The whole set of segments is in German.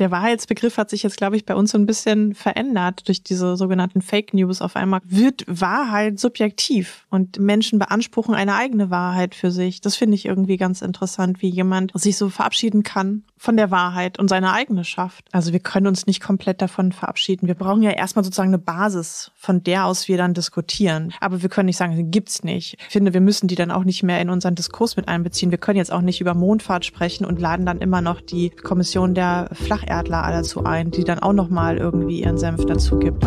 der Wahrheitsbegriff hat sich jetzt, glaube ich, bei uns so ein bisschen verändert durch diese sogenannten Fake News. Auf einmal wird Wahrheit subjektiv und Menschen beanspruchen eine eigene Wahrheit für sich. Das finde ich irgendwie ganz interessant, wie jemand sich so verabschieden kann von der Wahrheit und seine eigene schafft. Also wir können uns nicht komplett davon verabschieden. Wir brauchen ja erstmal sozusagen eine Basis, von der aus wir dann diskutieren. Aber wir können nicht sagen, gibt's nicht. Ich finde, wir müssen die dann auch nicht mehr in unseren Diskurs mit einbeziehen. Wir können jetzt auch nicht über Mondfahrt sprechen und laden dann immer noch die Kommission der Flach Facherdler dazu ein, die dann auch nochmal irgendwie ihren Senf dazu gibt.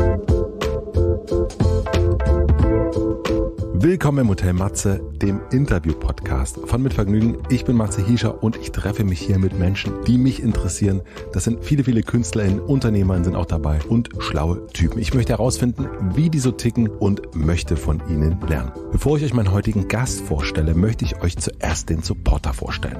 Willkommen im Hotel Matze, dem Interview-Podcast von Mit Vergnügen. Ich bin Matze Hiescher und ich treffe mich hier mit Menschen, die mich interessieren. Das sind viele, viele KünstlerInnen, UnternehmerInnen sind auch dabei und schlaue Typen. Ich möchte herausfinden, wie die so ticken und möchte von ihnen lernen. Bevor ich euch meinen heutigen Gast vorstelle, möchte ich euch zuerst den Supporter vorstellen.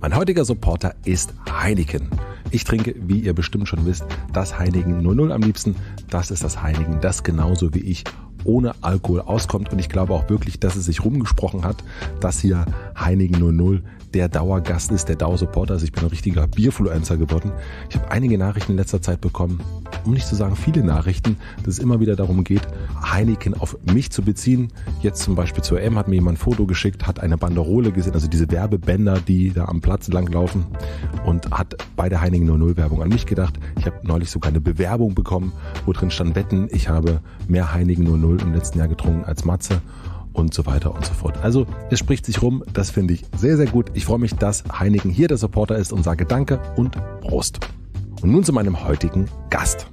Mein heutiger Supporter ist Heineken. Ich trinke, wie ihr bestimmt schon wisst, das Heineken 00 am liebsten. Das ist das Heineken, das genauso wie ich ohne Alkohol auskommt. Und ich glaube auch wirklich, dass es sich rumgesprochen hat, dass hier Heineken 00 der Dauergast ist, der Dauersupporter Also Ich bin ein richtiger Bierfluencer geworden. Ich habe einige Nachrichten in letzter Zeit bekommen, um nicht zu sagen viele Nachrichten, dass es immer wieder darum geht, Heineken auf mich zu beziehen. Jetzt zum Beispiel zur M hat mir jemand ein Foto geschickt, hat eine Banderole gesehen, also diese Werbebänder, die da am Platz langlaufen und hat bei der Heineken 00 Werbung an mich gedacht. Ich habe neulich sogar eine Bewerbung bekommen, wo drin stand Wetten, ich habe mehr Heineken 00 im letzten Jahr getrunken als Matze und so weiter und so fort. Also es spricht sich rum, das finde ich sehr, sehr gut. Ich freue mich, dass Heineken hier der Supporter ist und sage Danke und Prost. Und nun zu meinem heutigen Gast.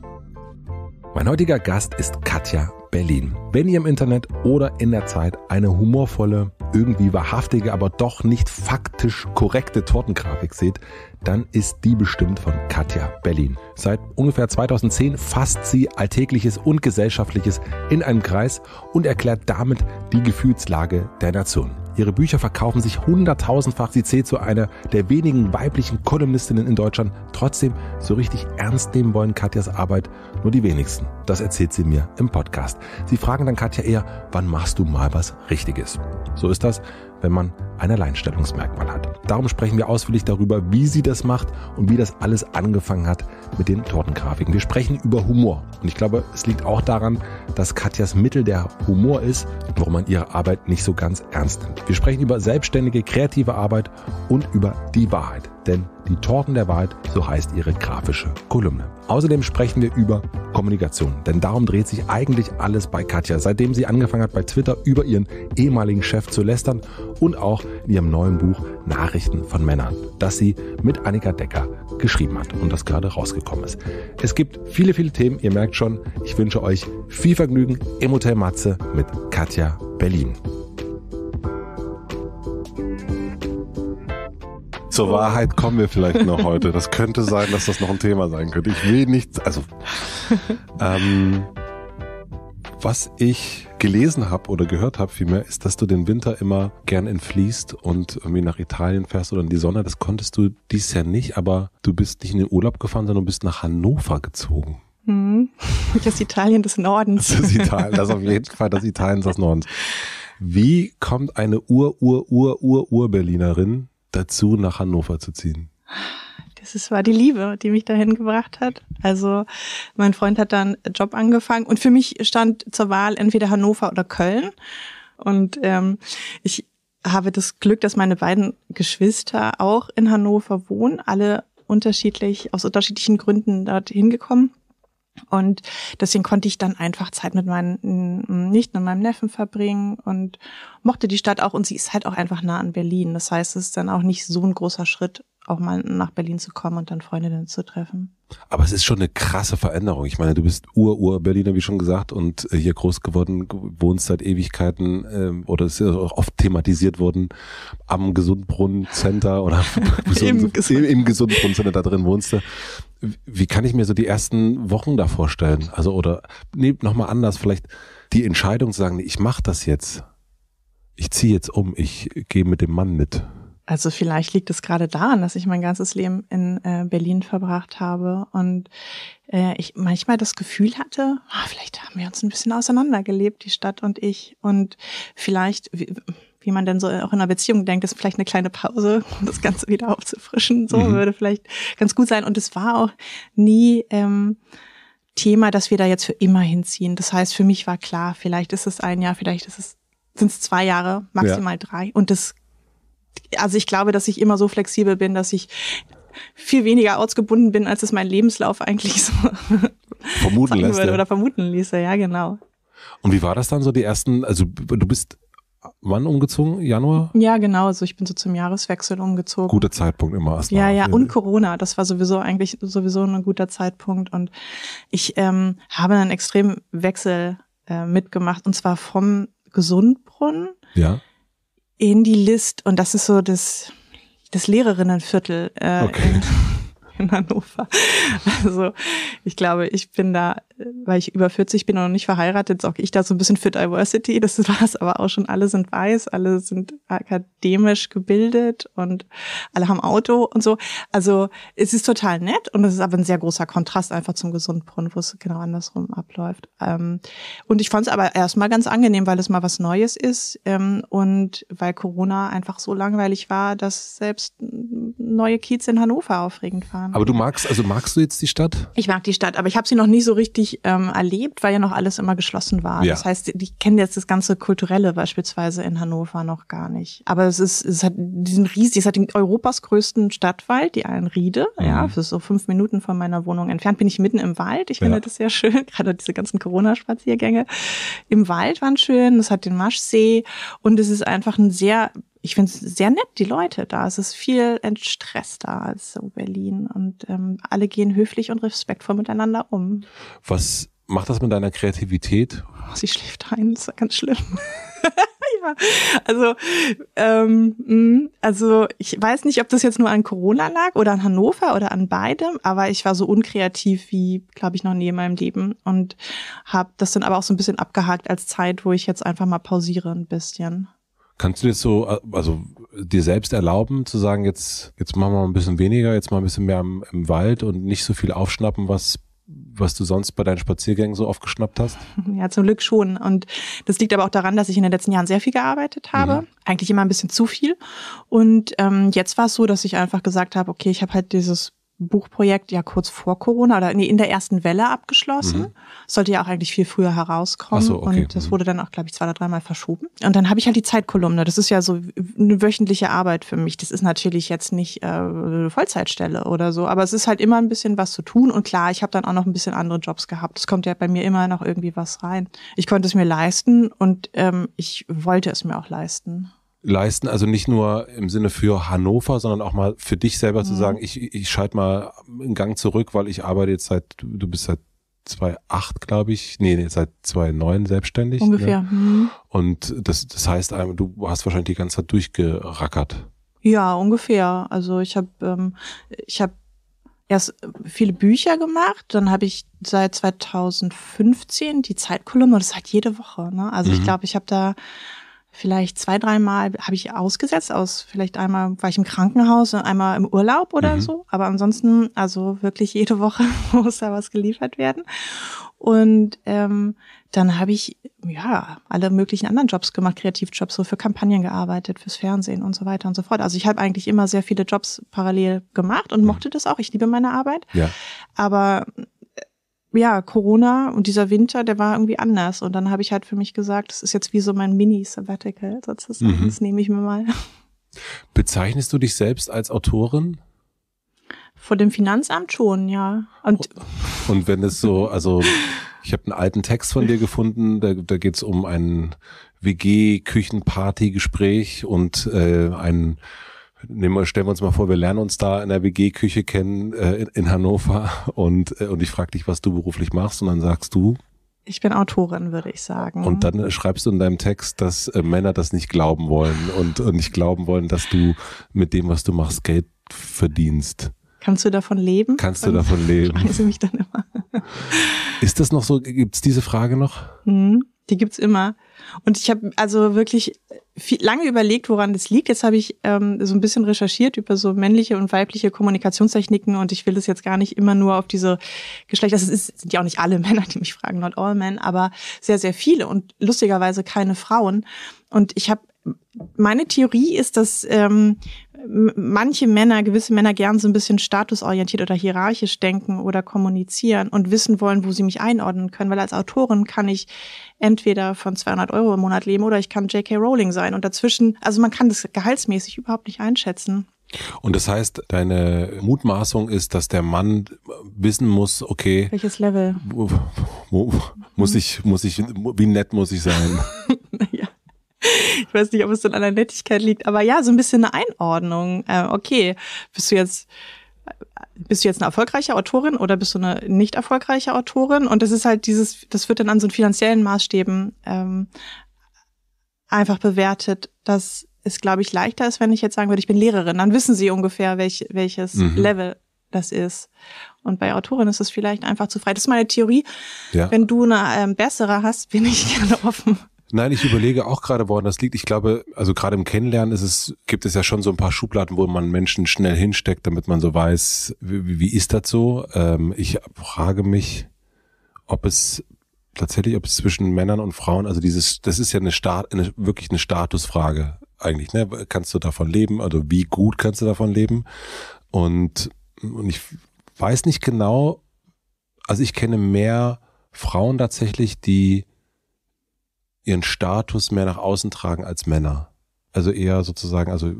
Mein heutiger Gast ist Katja Berlin. Wenn ihr im Internet oder in der Zeit eine humorvolle, irgendwie wahrhaftige, aber doch nicht faktisch korrekte Tortengrafik seht, dann ist die bestimmt von Katja Berlin. Seit ungefähr 2010 fasst sie Alltägliches und Gesellschaftliches in einem Kreis und erklärt damit die Gefühlslage der Nation. Ihre Bücher verkaufen sich hunderttausendfach. Sie zählt zu einer der wenigen weiblichen Kolumnistinnen in Deutschland. Trotzdem, so richtig ernst nehmen wollen Katjas Arbeit nur die wenigsten. Das erzählt sie mir im Podcast. Sie fragen dann Katja eher, wann machst du mal was Richtiges? So ist das, wenn man ein Alleinstellungsmerkmal hat. Darum sprechen wir ausführlich darüber, wie sie das macht und wie das alles angefangen hat mit den Tortengrafiken. Wir sprechen über Humor und ich glaube, es liegt auch daran, dass Katjas Mittel der Humor ist, warum man ihre Arbeit nicht so ganz ernst nimmt. Wir sprechen über selbstständige, kreative Arbeit und über die Wahrheit denn die Torten der Wahrheit, so heißt ihre grafische Kolumne. Außerdem sprechen wir über Kommunikation, denn darum dreht sich eigentlich alles bei Katja, seitdem sie angefangen hat, bei Twitter über ihren ehemaligen Chef zu lästern und auch in ihrem neuen Buch Nachrichten von Männern, das sie mit Annika Decker geschrieben hat und das gerade rausgekommen ist. Es gibt viele, viele Themen, ihr merkt schon, ich wünsche euch viel Vergnügen im Hotel Matze mit Katja Berlin. Zur Wahrheit kommen wir vielleicht noch heute. Das könnte sein, dass das noch ein Thema sein könnte. Ich will nichts, also ähm, was ich gelesen habe oder gehört habe vielmehr, ist, dass du den Winter immer gern entfließt und irgendwie nach Italien fährst oder in die Sonne. Das konntest du dies Jahr nicht, aber du bist nicht in den Urlaub gefahren, sondern du bist nach Hannover gezogen. Hm. Das Italien des Nordens. Das ist Italien, das auf jeden Fall das Italien des Nordens. Wie kommt eine Ur-Ur-Ur-Ur-Ur-Berlinerin dazu, nach Hannover zu ziehen? es war die Liebe, die mich dahin gebracht hat. Also mein Freund hat dann Job angefangen und für mich stand zur Wahl entweder Hannover oder Köln. Und ähm, ich habe das Glück, dass meine beiden Geschwister auch in Hannover wohnen, alle unterschiedlich aus unterschiedlichen Gründen dort hingekommen. Und deswegen konnte ich dann einfach Zeit mit meinen mm, Nichten und meinem Neffen verbringen und mochte die Stadt auch. Und sie ist halt auch einfach nah an Berlin. Das heißt, es ist dann auch nicht so ein großer Schritt, auch mal nach Berlin zu kommen und dann Freundinnen zu treffen. Aber es ist schon eine krasse Veränderung. Ich meine, du bist Ur-Ur-Berliner, wie schon gesagt, und äh, hier groß geworden, wohnst seit Ewigkeiten, ähm, oder ist ja auch oft thematisiert worden, am Gesundbrunnen-Center oder Gesund Im, Im, Gesundbrunnen-Center da drin wohnst du wie kann ich mir so die ersten Wochen da vorstellen? Also oder nee, nochmal anders, vielleicht die Entscheidung zu sagen, ich mache das jetzt. Ich ziehe jetzt um, ich gehe mit dem Mann mit. Also vielleicht liegt es gerade daran, dass ich mein ganzes Leben in äh, Berlin verbracht habe und äh, ich manchmal das Gefühl hatte, ah, vielleicht haben wir uns ein bisschen auseinandergelebt, die Stadt und ich. Und vielleicht, wie man denn so äh, auch in einer Beziehung denkt, ist vielleicht eine kleine Pause, um das Ganze wieder aufzufrischen. So mhm. würde vielleicht ganz gut sein. Und es war auch nie ähm, Thema, dass wir da jetzt für immer hinziehen. Das heißt, für mich war klar, vielleicht ist es ein Jahr, vielleicht ist es sind es zwei Jahre, maximal ja. drei. Und das, also ich glaube, dass ich immer so flexibel bin, dass ich viel weniger ortsgebunden bin, als es mein Lebenslauf eigentlich so vermuten lässt, oder vermuten ließe. Ja, genau. Und wie war das dann so die ersten? Also du bist wann umgezogen? Januar? Ja, genau. Also ich bin so zum Jahreswechsel umgezogen. Guter Zeitpunkt immer Ja, ja. Und Corona. Das war sowieso eigentlich sowieso ein guter Zeitpunkt. Und ich ähm, habe einen extremen Wechsel äh, mitgemacht. Und zwar vom Gesundbrunnen ja. in die List. Und das ist so das, das Lehrerinnenviertel äh, okay. in Hannover. Also ich glaube, ich bin da weil ich über 40 bin und noch nicht verheiratet, sorge ich da so ein bisschen für Diversity. Das war es aber auch schon. Alle sind weiß, alle sind akademisch gebildet und alle haben Auto und so. Also es ist total nett und es ist aber ein sehr großer Kontrast einfach zum Gesundbrunnen, wo es genau andersrum abläuft. Ähm, und ich fand es aber erstmal ganz angenehm, weil es mal was Neues ist ähm, und weil Corona einfach so langweilig war, dass selbst neue Kiez in Hannover aufregend waren. Aber du magst, also magst du jetzt die Stadt? Ich mag die Stadt, aber ich habe sie noch nie so richtig richtig ähm, erlebt, weil ja noch alles immer geschlossen war. Ja. Das heißt, ich kenne jetzt das ganze Kulturelle beispielsweise in Hannover noch gar nicht. Aber es ist, es hat diesen riesigen, es hat den Europas größten Stadtwald, die Allenriede. Mhm. Ja, das ist so fünf Minuten von meiner Wohnung entfernt. Bin ich mitten im Wald. Ich ja. das sehr schön. Gerade diese ganzen Corona-Spaziergänge im Wald waren schön. Es hat den Maschsee und es ist einfach ein sehr ich finde es sehr nett, die Leute da. Es ist viel entstresster als so Berlin und ähm, alle gehen höflich und respektvoll miteinander um. Was macht das mit deiner Kreativität? Oh, sie schläft ein, das ist ganz schlimm. also, ähm, mhm. also ich weiß nicht, ob das jetzt nur an Corona lag oder an Hannover oder an beidem, aber ich war so unkreativ wie, glaube ich, noch nie in meinem Leben und habe das dann aber auch so ein bisschen abgehakt als Zeit, wo ich jetzt einfach mal pausiere ein bisschen. Kannst du dir so, äh, also dir selbst erlauben zu sagen, jetzt, jetzt machen wir mal ein bisschen weniger, jetzt mal ein bisschen mehr im, im Wald und nicht so viel aufschnappen, was was du sonst bei deinen Spaziergängen so aufgeschnappt hast? Ja, zum Glück schon. Und das liegt aber auch daran, dass ich in den letzten Jahren sehr viel gearbeitet habe. Mhm. Eigentlich immer ein bisschen zu viel. Und ähm, jetzt war es so, dass ich einfach gesagt habe, okay, ich habe halt dieses Buchprojekt ja kurz vor Corona oder nee, in der ersten Welle abgeschlossen. Mhm. Sollte ja auch eigentlich viel früher herauskommen. So, okay. Und das mhm. wurde dann auch, glaube ich, zwei oder dreimal verschoben. Und dann habe ich halt die Zeitkolumne. Das ist ja so eine wöchentliche Arbeit für mich. Das ist natürlich jetzt nicht äh, Vollzeitstelle oder so, aber es ist halt immer ein bisschen was zu tun. Und klar, ich habe dann auch noch ein bisschen andere Jobs gehabt. Es kommt ja bei mir immer noch irgendwie was rein. Ich konnte es mir leisten und ähm, ich wollte es mir auch leisten leisten. Also nicht nur im Sinne für Hannover, sondern auch mal für dich selber mhm. zu sagen, ich, ich schalte mal einen Gang zurück, weil ich arbeite jetzt seit, du bist seit 2008, glaube ich, nee, nee, seit 2009 selbstständig. Ne? Ungefähr. Ne? Mhm. Und das, das heißt, ähm, du hast wahrscheinlich die ganze Zeit durchgerackert. Ja, ungefähr. Also ich habe ähm, ich habe erst viele Bücher gemacht, dann habe ich seit 2015 die Zeitkolumne, das ist halt jede Woche. Ne? Also mhm. ich glaube, ich habe da vielleicht zwei, dreimal habe ich ausgesetzt, aus vielleicht einmal war ich im Krankenhaus und einmal im Urlaub oder mhm. so. Aber ansonsten, also wirklich jede Woche muss da was geliefert werden. Und ähm, dann habe ich ja alle möglichen anderen Jobs gemacht, Kreativjobs, so für Kampagnen gearbeitet, fürs Fernsehen und so weiter und so fort. Also ich habe eigentlich immer sehr viele Jobs parallel gemacht und mhm. mochte das auch. Ich liebe meine Arbeit. Ja. Aber ja, Corona und dieser Winter, der war irgendwie anders. Und dann habe ich halt für mich gesagt, das ist jetzt wie so mein Mini-Sabbatical sozusagen. Mhm. Das nehme ich mir mal. Bezeichnest du dich selbst als Autorin? Vor dem Finanzamt schon, ja. Und, oh. und wenn es so, also ich habe einen alten Text von dir gefunden, da, da geht es um ein WG-Küchenparty-Gespräch und äh, ein nehmen stellen wir uns mal vor, wir lernen uns da in der WG-Küche kennen äh, in, in, Hannover und, äh, und ich frage dich, was du beruflich machst und dann sagst du. Ich bin Autorin, würde ich sagen. Und dann äh, schreibst du in deinem Text, dass äh, Männer das nicht glauben wollen und, und nicht glauben wollen, dass du mit dem, was du machst, Geld verdienst. Kannst du davon leben? Kannst du davon leben? Fragen sie mich dann immer. Ist das noch so? Gibt es diese Frage noch? Hm. Die gibt's immer. Und ich habe also wirklich viel, lange überlegt, woran das liegt. Jetzt habe ich ähm, so ein bisschen recherchiert über so männliche und weibliche Kommunikationstechniken und ich will das jetzt gar nicht immer nur auf diese Geschlechter. Das ist, sind ja auch nicht alle Männer, die mich fragen, not all men, aber sehr, sehr viele und lustigerweise keine Frauen. Und ich habe meine Theorie ist, dass ähm, manche Männer, gewisse Männer gern so ein bisschen statusorientiert oder hierarchisch denken oder kommunizieren und wissen wollen, wo sie mich einordnen können. Weil als Autorin kann ich entweder von 200 Euro im Monat leben oder ich kann J.K. Rowling sein. Und dazwischen, also man kann das gehaltsmäßig überhaupt nicht einschätzen. Und das heißt, deine Mutmaßung ist, dass der Mann wissen muss, okay. Welches Level? Muss mhm. ich, muss ich, wie nett muss ich sein? ich weiß nicht, ob es dann an der Nettigkeit liegt, aber ja, so ein bisschen eine Einordnung. Äh, okay, bist du jetzt äh, bist du jetzt eine erfolgreiche Autorin oder bist du eine nicht erfolgreiche Autorin? Und das ist halt dieses, das wird dann an so finanziellen Maßstäben ähm, einfach bewertet, dass es, glaube ich, leichter ist, wenn ich jetzt sagen würde, ich bin Lehrerin, dann wissen sie ungefähr, welch, welches mhm. Level das ist. Und bei Autorin ist es vielleicht einfach zu frei. Das ist meine Theorie. Ja. Wenn du eine ähm, bessere hast, bin ich gerne offen. Nein, ich überlege auch gerade, woran das liegt. Ich glaube, also gerade im Kennenlernen ist es, gibt es ja schon so ein paar Schubladen, wo man Menschen schnell hinsteckt, damit man so weiß, wie, wie ist das so? Ähm, ich frage mich, ob es tatsächlich, ob es zwischen Männern und Frauen, also dieses, das ist ja eine, Stat, eine wirklich eine Statusfrage eigentlich, ne? Kannst du davon leben? Also wie gut kannst du davon leben? Und, und ich weiß nicht genau, also ich kenne mehr Frauen tatsächlich, die ihren Status mehr nach außen tragen als Männer. Also eher sozusagen, also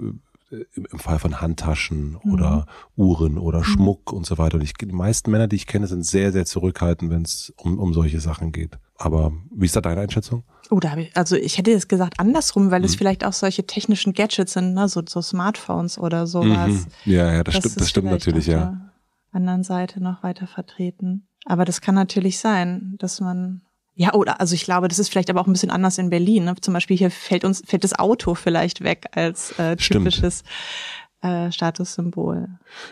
äh, im Fall von Handtaschen mhm. oder Uhren oder mhm. Schmuck und so weiter. Und ich, die meisten Männer, die ich kenne, sind sehr, sehr zurückhaltend, wenn es um, um solche Sachen geht. Aber wie ist da deine Einschätzung? Oh, da habe ich, also ich hätte jetzt gesagt andersrum, weil mhm. es vielleicht auch solche technischen Gadgets sind, ne? so, so Smartphones oder sowas. Mhm. Ja, ja, das, das stimmt, das stimmt natürlich, ja. Der Anderen Seite noch weiter vertreten. Aber das kann natürlich sein, dass man ja, oder also ich glaube, das ist vielleicht aber auch ein bisschen anders in Berlin. Ne? Zum Beispiel hier fällt uns fällt das Auto vielleicht weg als äh, typisches äh, Statussymbol.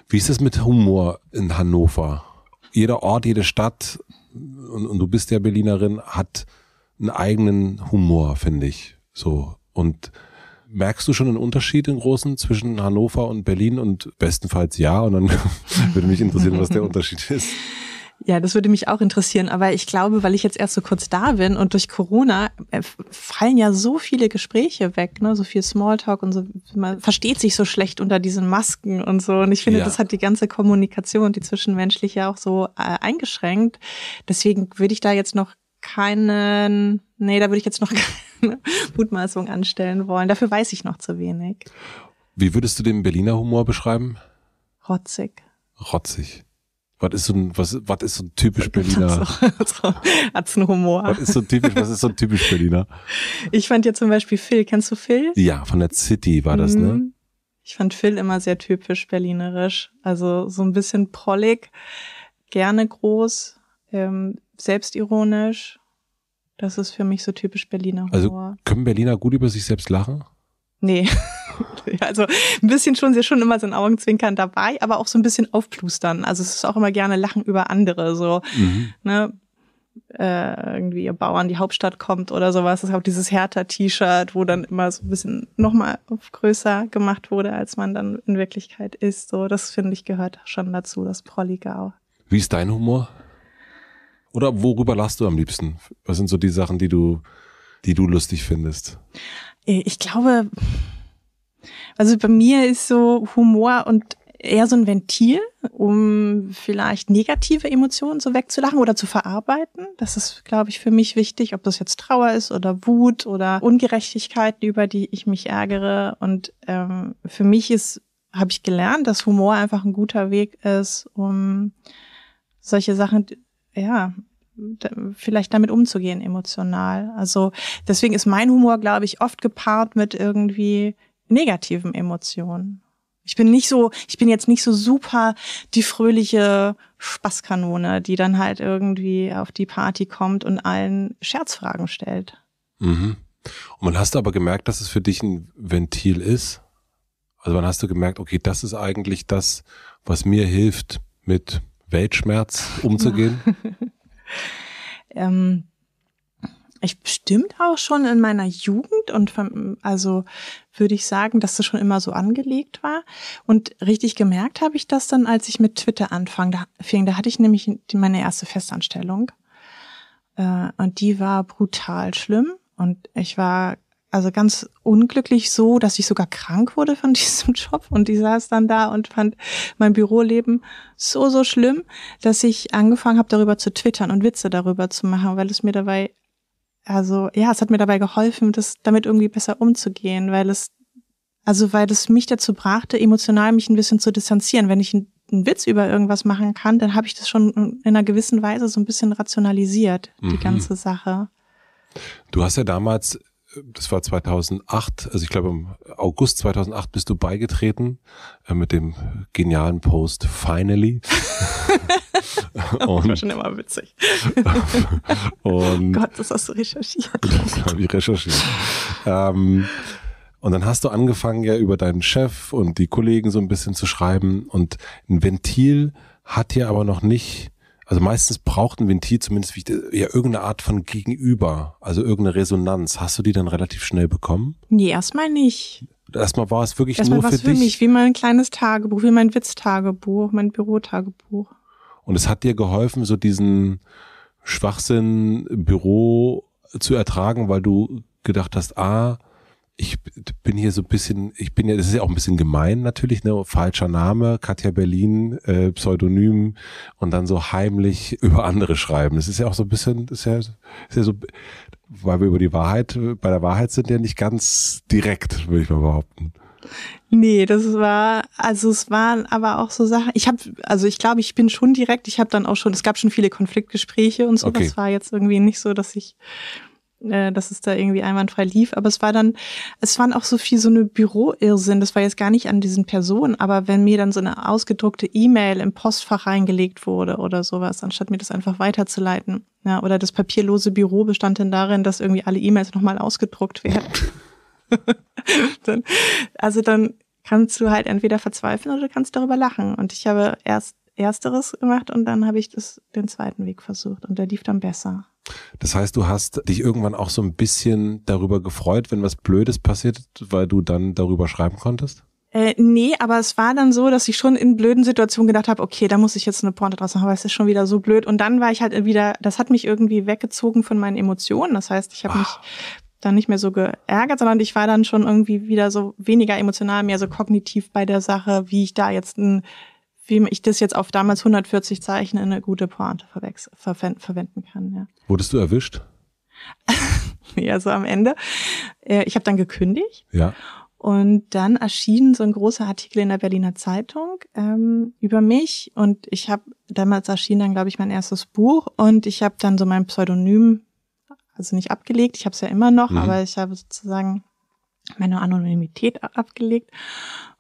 Wie ist es mit Humor in Hannover? Jeder Ort, jede Stadt und, und du bist ja Berlinerin, hat einen eigenen Humor, finde ich. So und merkst du schon einen Unterschied in großen zwischen Hannover und Berlin und bestenfalls ja und dann würde mich interessieren, was der Unterschied ist. Ja, das würde mich auch interessieren, aber ich glaube, weil ich jetzt erst so kurz da bin und durch Corona äh, fallen ja so viele Gespräche weg, ne, so viel Smalltalk und so, man versteht sich so schlecht unter diesen Masken und so. Und ich finde, ja. das hat die ganze Kommunikation, die zwischenmenschliche auch so äh, eingeschränkt. Deswegen würde ich da jetzt noch keinen, nee, da würde ich jetzt noch keine Mutmaßung anstellen wollen. Dafür weiß ich noch zu wenig. Wie würdest du den Berliner Humor beschreiben? Rotzig. Rotzig. Was ist so ein, was, was ist so ein typisch Berliner? Hat's einen Humor. Was ist so ein typisch, was ist so ein typisch Berliner? Ich fand ja zum Beispiel Phil, kennst du Phil? Ja, von der City war das, ne? mhm. ne? Ich fand Phil immer sehr typisch berlinerisch. Also so ein bisschen prollig, gerne groß, ähm, selbstironisch. Das ist für mich so typisch Berliner also Humor. Also können Berliner gut über sich selbst lachen? Nee. Karte. Also ein bisschen schon, sie schon immer so ein Augenzwinkern dabei, aber auch so ein bisschen aufplustern. Also es ist auch immer gerne Lachen über andere. So, mhm. ne? Äh, irgendwie ihr Bauern die Hauptstadt kommt oder sowas. Es gab dieses Hertha-T-Shirt, wo dann immer so ein bisschen nochmal größer gemacht wurde, als man dann in Wirklichkeit ist. So, das finde ich gehört schon dazu, das Prolligau. Wie ist dein Humor? Oder worüber lachst du am liebsten? Was sind so die Sachen, die du, die du lustig findest? Äh, ich glaube, also bei mir ist so Humor und eher so ein Ventil, um vielleicht negative Emotionen so wegzulachen oder zu verarbeiten. Das ist, glaube ich, für mich wichtig, ob das jetzt Trauer ist oder Wut oder Ungerechtigkeiten, über die ich mich ärgere. Und ähm, für mich ist, habe ich gelernt, dass Humor einfach ein guter Weg ist, um solche Sachen, ja, vielleicht damit umzugehen emotional. Also deswegen ist mein Humor, glaube ich, oft gepaart mit irgendwie negativen Emotionen. Ich bin nicht so, ich bin jetzt nicht so super die fröhliche Spaßkanone, die dann halt irgendwie auf die Party kommt und allen Scherzfragen stellt. Mhm. Und man hast aber gemerkt, dass es für dich ein Ventil ist. Also wann hast du gemerkt, okay, das ist eigentlich das, was mir hilft, mit Weltschmerz umzugehen? ähm, ich bestimmt auch schon in meiner Jugend und also würde ich sagen, dass das schon immer so angelegt war. Und richtig gemerkt habe ich das dann, als ich mit Twitter anfing. da, fing. Da hatte ich nämlich meine erste Festanstellung. Äh, und die war brutal schlimm. Und ich war also ganz unglücklich so, dass ich sogar krank wurde von diesem Job und ich saß dann da und fand mein Büroleben so, so schlimm, dass ich angefangen habe, darüber zu twittern und Witze darüber zu machen, weil es mir dabei also ja, es hat mir dabei geholfen, das damit irgendwie besser umzugehen, weil es also weil es mich dazu brachte, emotional mich ein bisschen zu distanzieren. Wenn ich einen, Witz über irgendwas machen kann, dann habe ich das schon in einer gewissen Weise so ein bisschen rationalisiert, die mhm. ganze Sache. Du hast ja damals, das war 2008, also ich glaube im August 2008 bist du beigetreten äh, mit dem genialen Post Finally. Und, war schon immer witzig. und, Gott, das hast du recherchiert. Das habe ich recherchiert. Ähm, und dann hast du angefangen, ja über deinen Chef und die Kollegen so ein bisschen zu schreiben. Und ein Ventil hat ja aber noch nicht, also meistens braucht ein Ventil zumindest ja irgendeine Art von Gegenüber, also irgendeine Resonanz. Hast du die dann relativ schnell bekommen? Nee, erstmal nicht. Erstmal war es wirklich erstmal nur für dich. Erstmal war es für mich wie mein kleines Tagebuch, wie mein Witztagebuch, mein Bürotagebuch. Und es hat dir geholfen, so diesen Schwachsinn Büro zu ertragen, weil du gedacht hast, ah, ich bin hier so ein bisschen, ich bin ja, das ist ja auch ein bisschen gemein natürlich, ne? Falscher Name, Katja Berlin, äh, Pseudonym und dann so heimlich über andere schreiben. Das ist ja auch so ein bisschen, das ist ja, ist ja so, weil wir über die Wahrheit, bei der Wahrheit sind ja nicht ganz direkt, würde ich mal behaupten. Nee, das war, also es waren aber auch so Sachen, ich habe, also ich glaube, ich bin schon direkt, ich habe dann auch schon, es gab schon viele Konfliktgespräche und so, okay. das war jetzt irgendwie nicht so, dass ich, äh, dass es da irgendwie einwandfrei lief, aber es war dann, es waren auch so viel so eine Büroirrsinn, das war jetzt gar nicht an diesen Personen, aber wenn mir dann so eine ausgedruckte E-Mail im Postfach reingelegt wurde oder sowas, anstatt mir das einfach weiterzuleiten, ja, oder das papierlose Büro bestand denn darin, dass irgendwie alle E-Mails nochmal ausgedruckt werden. dann, also dann kannst du halt entweder verzweifeln oder du kannst darüber lachen. Und ich habe erst ersteres gemacht und dann habe ich das, den zweiten Weg versucht und der lief dann besser. Das heißt, du hast dich irgendwann auch so ein bisschen darüber gefreut, wenn was Blödes passiert, weil du dann darüber schreiben konntest? Äh, nee, aber es war dann so, dass ich schon in blöden Situationen gedacht habe, okay, da muss ich jetzt eine Porte draus machen, weil es ist schon wieder so blöd. Und dann war ich halt wieder, das hat mich irgendwie weggezogen von meinen Emotionen. Das heißt, ich habe ah. mich dann nicht mehr so geärgert, sondern ich war dann schon irgendwie wieder so weniger emotional, mehr so kognitiv bei der Sache, wie ich da jetzt ein, wie ich das jetzt auf damals 140 Zeichen in eine gute Pointe verwenden kann. Ja. Wurdest du erwischt? ja, so am Ende. Äh, ich habe dann gekündigt. Ja. Und dann erschien so ein großer Artikel in der Berliner Zeitung ähm, über mich. Und ich habe damals erschien dann, glaube ich, mein erstes Buch. Und ich habe dann so mein Pseudonym also nicht abgelegt, ich habe es ja immer noch, mhm. aber ich habe sozusagen meine Anonymität abgelegt.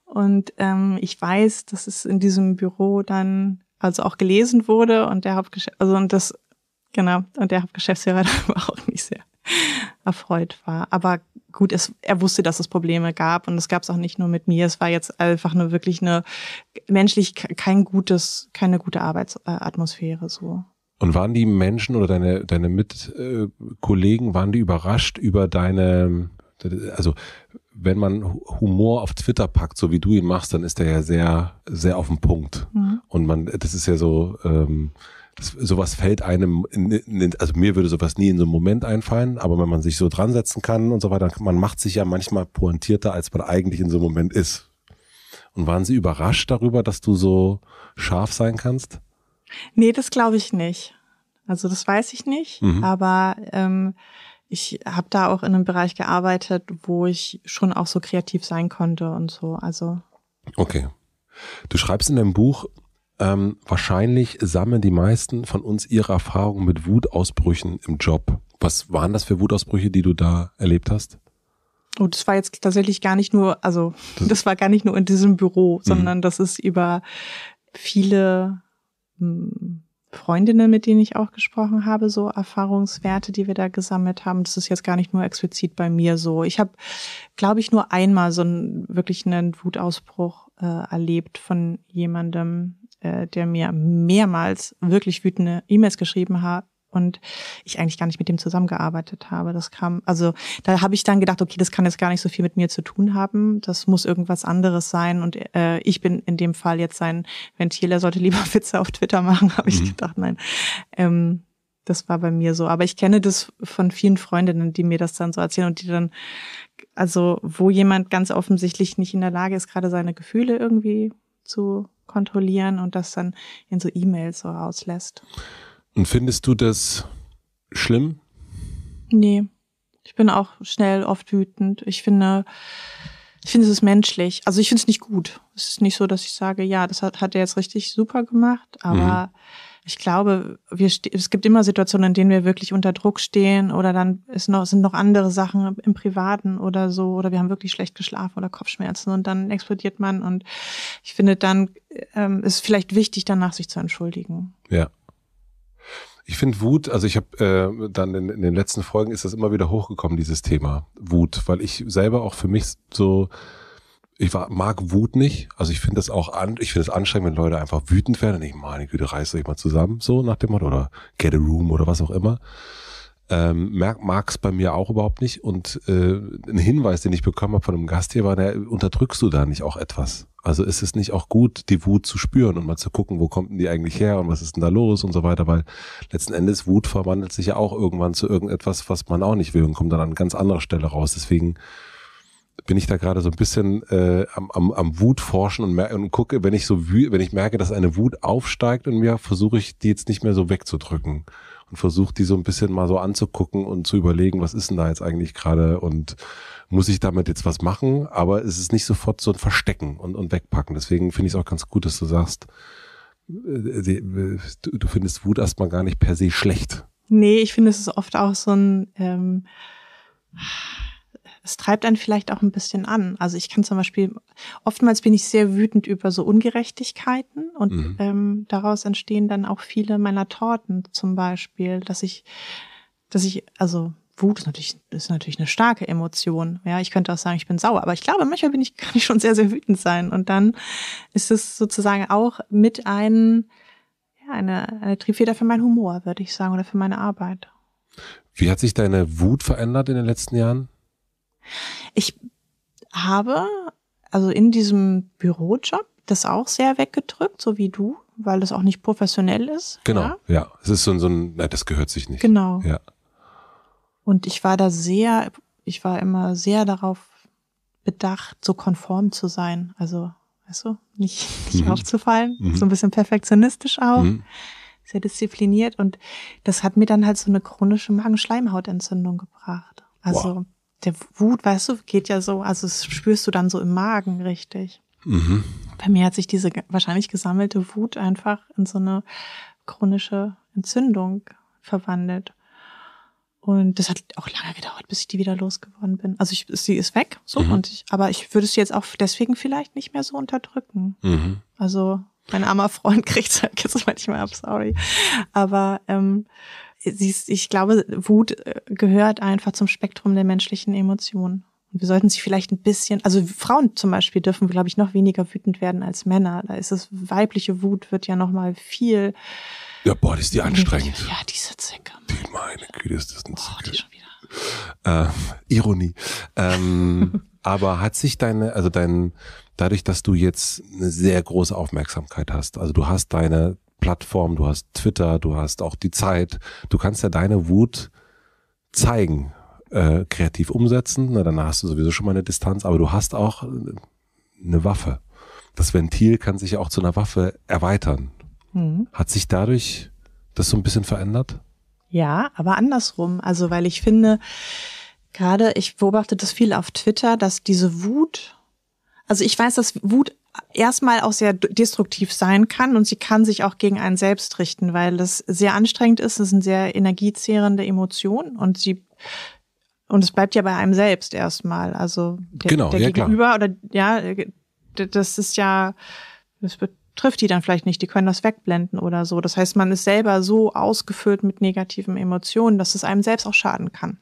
Und ähm, ich weiß, dass es in diesem Büro dann also auch gelesen wurde und der Hauptgeschäft, also und das, genau, und der Hauptgeschäftsführer war auch nicht sehr erfreut war. Aber gut, es, er wusste, dass es Probleme gab und es gab es auch nicht nur mit mir. Es war jetzt einfach nur wirklich eine menschlich kein gutes, keine gute Arbeitsatmosphäre äh, so. Und waren die Menschen oder deine, deine Mitkollegen, waren die überrascht über deine, also wenn man Humor auf Twitter packt, so wie du ihn machst, dann ist der ja sehr, sehr auf den Punkt. Mhm. Und man, das ist ja so, ähm, das, sowas fällt einem, in, in, also mir würde sowas nie in so einem Moment einfallen, aber wenn man sich so dran setzen kann und so weiter, man macht sich ja manchmal pointierter, als man eigentlich in so einem Moment ist. Und waren sie überrascht darüber, dass du so scharf sein kannst? Nee, das glaube ich nicht. Also das weiß ich nicht, mhm. aber ähm, ich habe da auch in einem Bereich gearbeitet, wo ich schon auch so kreativ sein konnte und so. Also. Okay. Du schreibst in deinem Buch, ähm, wahrscheinlich sammeln die meisten von uns ihre Erfahrungen mit Wutausbrüchen im Job. Was waren das für Wutausbrüche, die du da erlebt hast? Oh, das war jetzt tatsächlich gar nicht nur, also das, das war gar nicht nur in diesem Büro, mhm. sondern mhm. das ist über viele Freundinnen, mit denen ich auch gesprochen habe, so Erfahrungswerte, die wir da gesammelt haben. Das ist jetzt gar nicht nur explizit bei mir so. Ich habe, glaube ich, nur einmal so einen wirklich einen Wutausbruch äh, erlebt von jemandem, äh, der mir mehrmals wirklich wütende E-Mails geschrieben hat und ich eigentlich gar nicht mit dem zusammengearbeitet habe. Das kam, also da habe ich dann gedacht, okay, das kann jetzt gar nicht so viel mit mir zu tun haben. Das muss irgendwas anderes sein und äh, ich bin in dem Fall jetzt sein Ventil. Er sollte lieber Witze auf Twitter machen, habe mhm. ich gedacht. Nein, ähm, das war bei mir so. Aber ich kenne das von vielen Freundinnen, die mir das dann so erzählen und die dann also wo jemand ganz offensichtlich nicht in der Lage ist, gerade seine Gefühle irgendwie zu kontrollieren und das dann in so E-Mails so rauslässt. Und findest du das schlimm? Nee. Ich bin auch schnell oft wütend. Ich finde, ich finde, es ist menschlich. Also ich finde es nicht gut. Es ist nicht so, dass ich sage, ja, das hat, hat er jetzt richtig super gemacht, aber mhm. ich glaube, wir es gibt immer Situationen, in denen wir wirklich unter Druck stehen oder dann ist noch, sind noch andere Sachen im Privaten oder so oder wir haben wirklich schlecht geschlafen oder Kopfschmerzen und dann explodiert man und ich finde, dann ähm, ist vielleicht wichtig, danach sich zu entschuldigen. Ja. Ich finde Wut, also ich habe äh, dann in, in den letzten Folgen ist das immer wieder hochgekommen, dieses Thema Wut, weil ich selber auch für mich so ich war, mag Wut nicht. Also ich finde das auch an, ich finde es anstrengend, wenn Leute einfach wütend werden. Und ich meine Güte, reiß euch mal zusammen, so nach dem Motto oder get a room oder was auch immer. Ähm, merk, mag's bei mir auch überhaupt nicht. Und äh, ein Hinweis, den ich bekommen habe von einem Gast hier, war, der unterdrückst du da nicht auch etwas? Also ist es nicht auch gut, die Wut zu spüren und mal zu gucken, wo kommt denn die eigentlich her und was ist denn da los und so weiter, weil letzten Endes Wut verwandelt sich ja auch irgendwann zu irgendetwas, was man auch nicht will und kommt dann an ganz anderer Stelle raus. Deswegen bin ich da gerade so ein bisschen äh, am, am, am Wut forschen und, und gucke, wenn ich so wenn ich merke, dass eine Wut aufsteigt in mir, versuche ich die jetzt nicht mehr so wegzudrücken und versuche die so ein bisschen mal so anzugucken und zu überlegen, was ist denn da jetzt eigentlich gerade und muss ich damit jetzt was machen, aber es ist nicht sofort so ein Verstecken und, und Wegpacken. Deswegen finde ich es auch ganz gut, dass du sagst, äh, äh, du, du findest Wut erstmal gar nicht per se schlecht. Nee, ich finde, es ist oft auch so ein, ähm, es treibt einen vielleicht auch ein bisschen an. Also ich kann zum Beispiel, oftmals bin ich sehr wütend über so Ungerechtigkeiten und mhm. ähm, daraus entstehen dann auch viele meiner Torten zum Beispiel, dass ich, dass ich, also Wut ist natürlich, ist natürlich eine starke Emotion. Ja, ich könnte auch sagen, ich bin sauer, aber ich glaube, manchmal bin ich, kann ich schon sehr, sehr wütend sein. Und dann ist es sozusagen auch mit einem, ja, eine, eine Triebfeder für meinen Humor, würde ich sagen, oder für meine Arbeit. Wie hat sich deine Wut verändert in den letzten Jahren? Ich habe also in diesem Bürojob das auch sehr weggedrückt, so wie du, weil das auch nicht professionell ist. Genau, ja. ja. Es ist so ein, so ein, nein, das gehört sich nicht. Genau. Ja. Und ich war da sehr, ich war immer sehr darauf bedacht, so konform zu sein. Also, weißt du, nicht, nicht mhm. aufzufallen. Mhm. So ein bisschen perfektionistisch auch. Mhm. Sehr diszipliniert. Und das hat mir dann halt so eine chronische Magenschleimhautentzündung gebracht. Also wow. der Wut, weißt du, geht ja so, also das spürst du dann so im Magen richtig. Mhm. Bei mir hat sich diese wahrscheinlich gesammelte Wut einfach in so eine chronische Entzündung verwandelt. Und das hat auch lange gedauert, bis ich die wieder losgeworden bin. Also ich, sie ist weg, so mhm. und ich, aber ich würde sie jetzt auch deswegen vielleicht nicht mehr so unterdrücken. Mhm. Also mein armer Freund kriegt halt jetzt manchmal ab, sorry. Aber ähm, sie ist, ich glaube, Wut äh, gehört einfach zum Spektrum der menschlichen Emotionen. Und wir sollten sie vielleicht ein bisschen, also Frauen zum Beispiel dürfen, glaube ich, noch weniger wütend werden als Männer. Da ist es weibliche Wut wird ja noch mal viel ja, boah, die ist die anstrengend. Ja, diese Zicke. Die, meine Güte, ist das eine Zicke. Oh, die schon wieder. Äh, Ironie. Ähm, aber hat sich deine, also dein, dadurch, dass du jetzt eine sehr große Aufmerksamkeit hast, also du hast deine Plattform, du hast Twitter, du hast auch die Zeit, du kannst ja deine Wut zeigen, äh, kreativ umsetzen, na, danach hast du sowieso schon mal eine Distanz, aber du hast auch äh, eine Waffe. Das Ventil kann sich ja auch zu einer Waffe erweitern Mhm. Hat sich dadurch das so ein bisschen verändert? Ja, aber andersrum. Also, weil ich finde, gerade ich beobachte das viel auf Twitter, dass diese Wut, also ich weiß, dass Wut erstmal auch sehr destruktiv sein kann und sie kann sich auch gegen einen selbst richten, weil das sehr anstrengend ist, es ist eine sehr energiezehrende Emotion und sie und es bleibt ja bei einem selbst erstmal, also der, genau, der ja, Gegenüber klar. oder ja, das ist ja das wird trifft die dann vielleicht nicht, die können das wegblenden oder so. Das heißt, man ist selber so ausgefüllt mit negativen Emotionen, dass es einem selbst auch schaden kann.